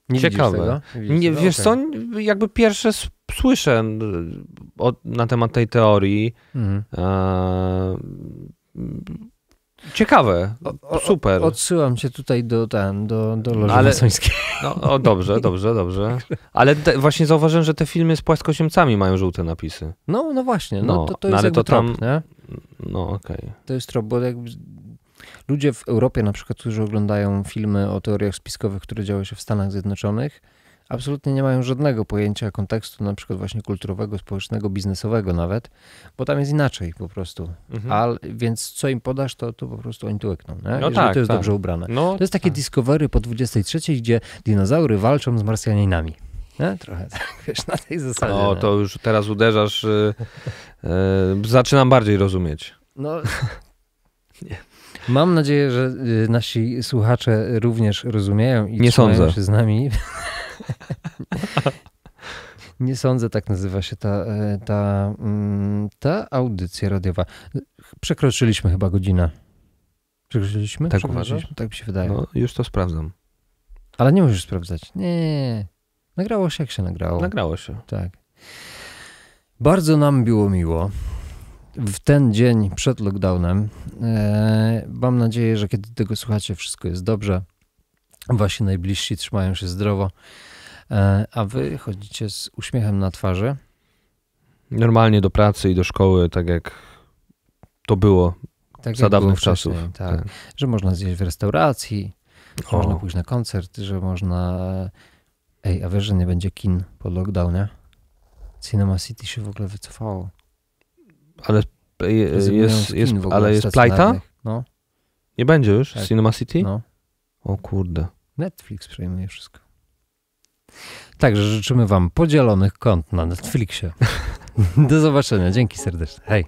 Nie Ciekawe. Nie, nie wiesz okay. co, jakby pierwsze słyszę o, na temat tej teorii. Mhm. E Ciekawe, o, super. Odsyłam cię tutaj do, ten, do, do Loży no, ale, no, o, dobrze, dobrze, dobrze. Ale te, właśnie zauważyłem, że te filmy z płaskosiemcami mają żółte napisy. No, no właśnie, no, no to, to no jest ale to tam, nie? No okej. Okay. To jest trop, bo jak ludzie w Europie na przykład, którzy oglądają filmy o teoriach spiskowych, które działy się w Stanach Zjednoczonych, absolutnie nie mają żadnego pojęcia kontekstu, na przykład właśnie kulturowego, społecznego, biznesowego nawet, bo tam jest inaczej po prostu. Mhm. więc co im podasz, to, to po prostu oni tu łykną, nie? No tak, to jest tak. dobrze ubrane. No, to jest takie tak. Discovery po 23, gdzie dinozaury walczą z marsjaninami. No, trochę tak, [laughs] wiesz, na tej zasadzie. O, to już teraz uderzasz. Yy, yy, zaczynam bardziej rozumieć. No. [laughs] nie. Mam nadzieję, że y, nasi słuchacze również rozumieją i nie sądzę. się z nami. [laughs] Nie sądzę, tak nazywa się ta, e, ta, mm, ta audycja radiowa. Przekroczyliśmy chyba godzinę. Przekroczyliśmy? Tak Przekroczyliśmy? Tak mi się wydaje. No, już to sprawdzam. Ale nie musisz sprawdzać. Nie. Nagrało się, jak się nagrało. Nagrało się. Tak. Bardzo nam było miło. W ten dzień przed lockdownem. E, mam nadzieję, że kiedy tego słuchacie, wszystko jest dobrze. Wasi najbliżsi trzymają się zdrowo. E, a wy chodzicie z uśmiechem na twarzy? Normalnie do pracy i do szkoły, tak jak to było tak za dawnych czasów. Tak. tak. Że można zjeść w restauracji, że można pójść na koncert, że można... E, ej, a wiesz, że nie będzie kin po lockdownie? Cinema City się w ogóle wycofało. Ale jest, jest, ale jest plajta? No. Nie będzie już? Tak. Cinema City? No. O kurde. Netflix przejmuje wszystko. Także życzymy Wam podzielonych kont na Netflixie. [laughs] Do zobaczenia. Dzięki serdecznie. Hej.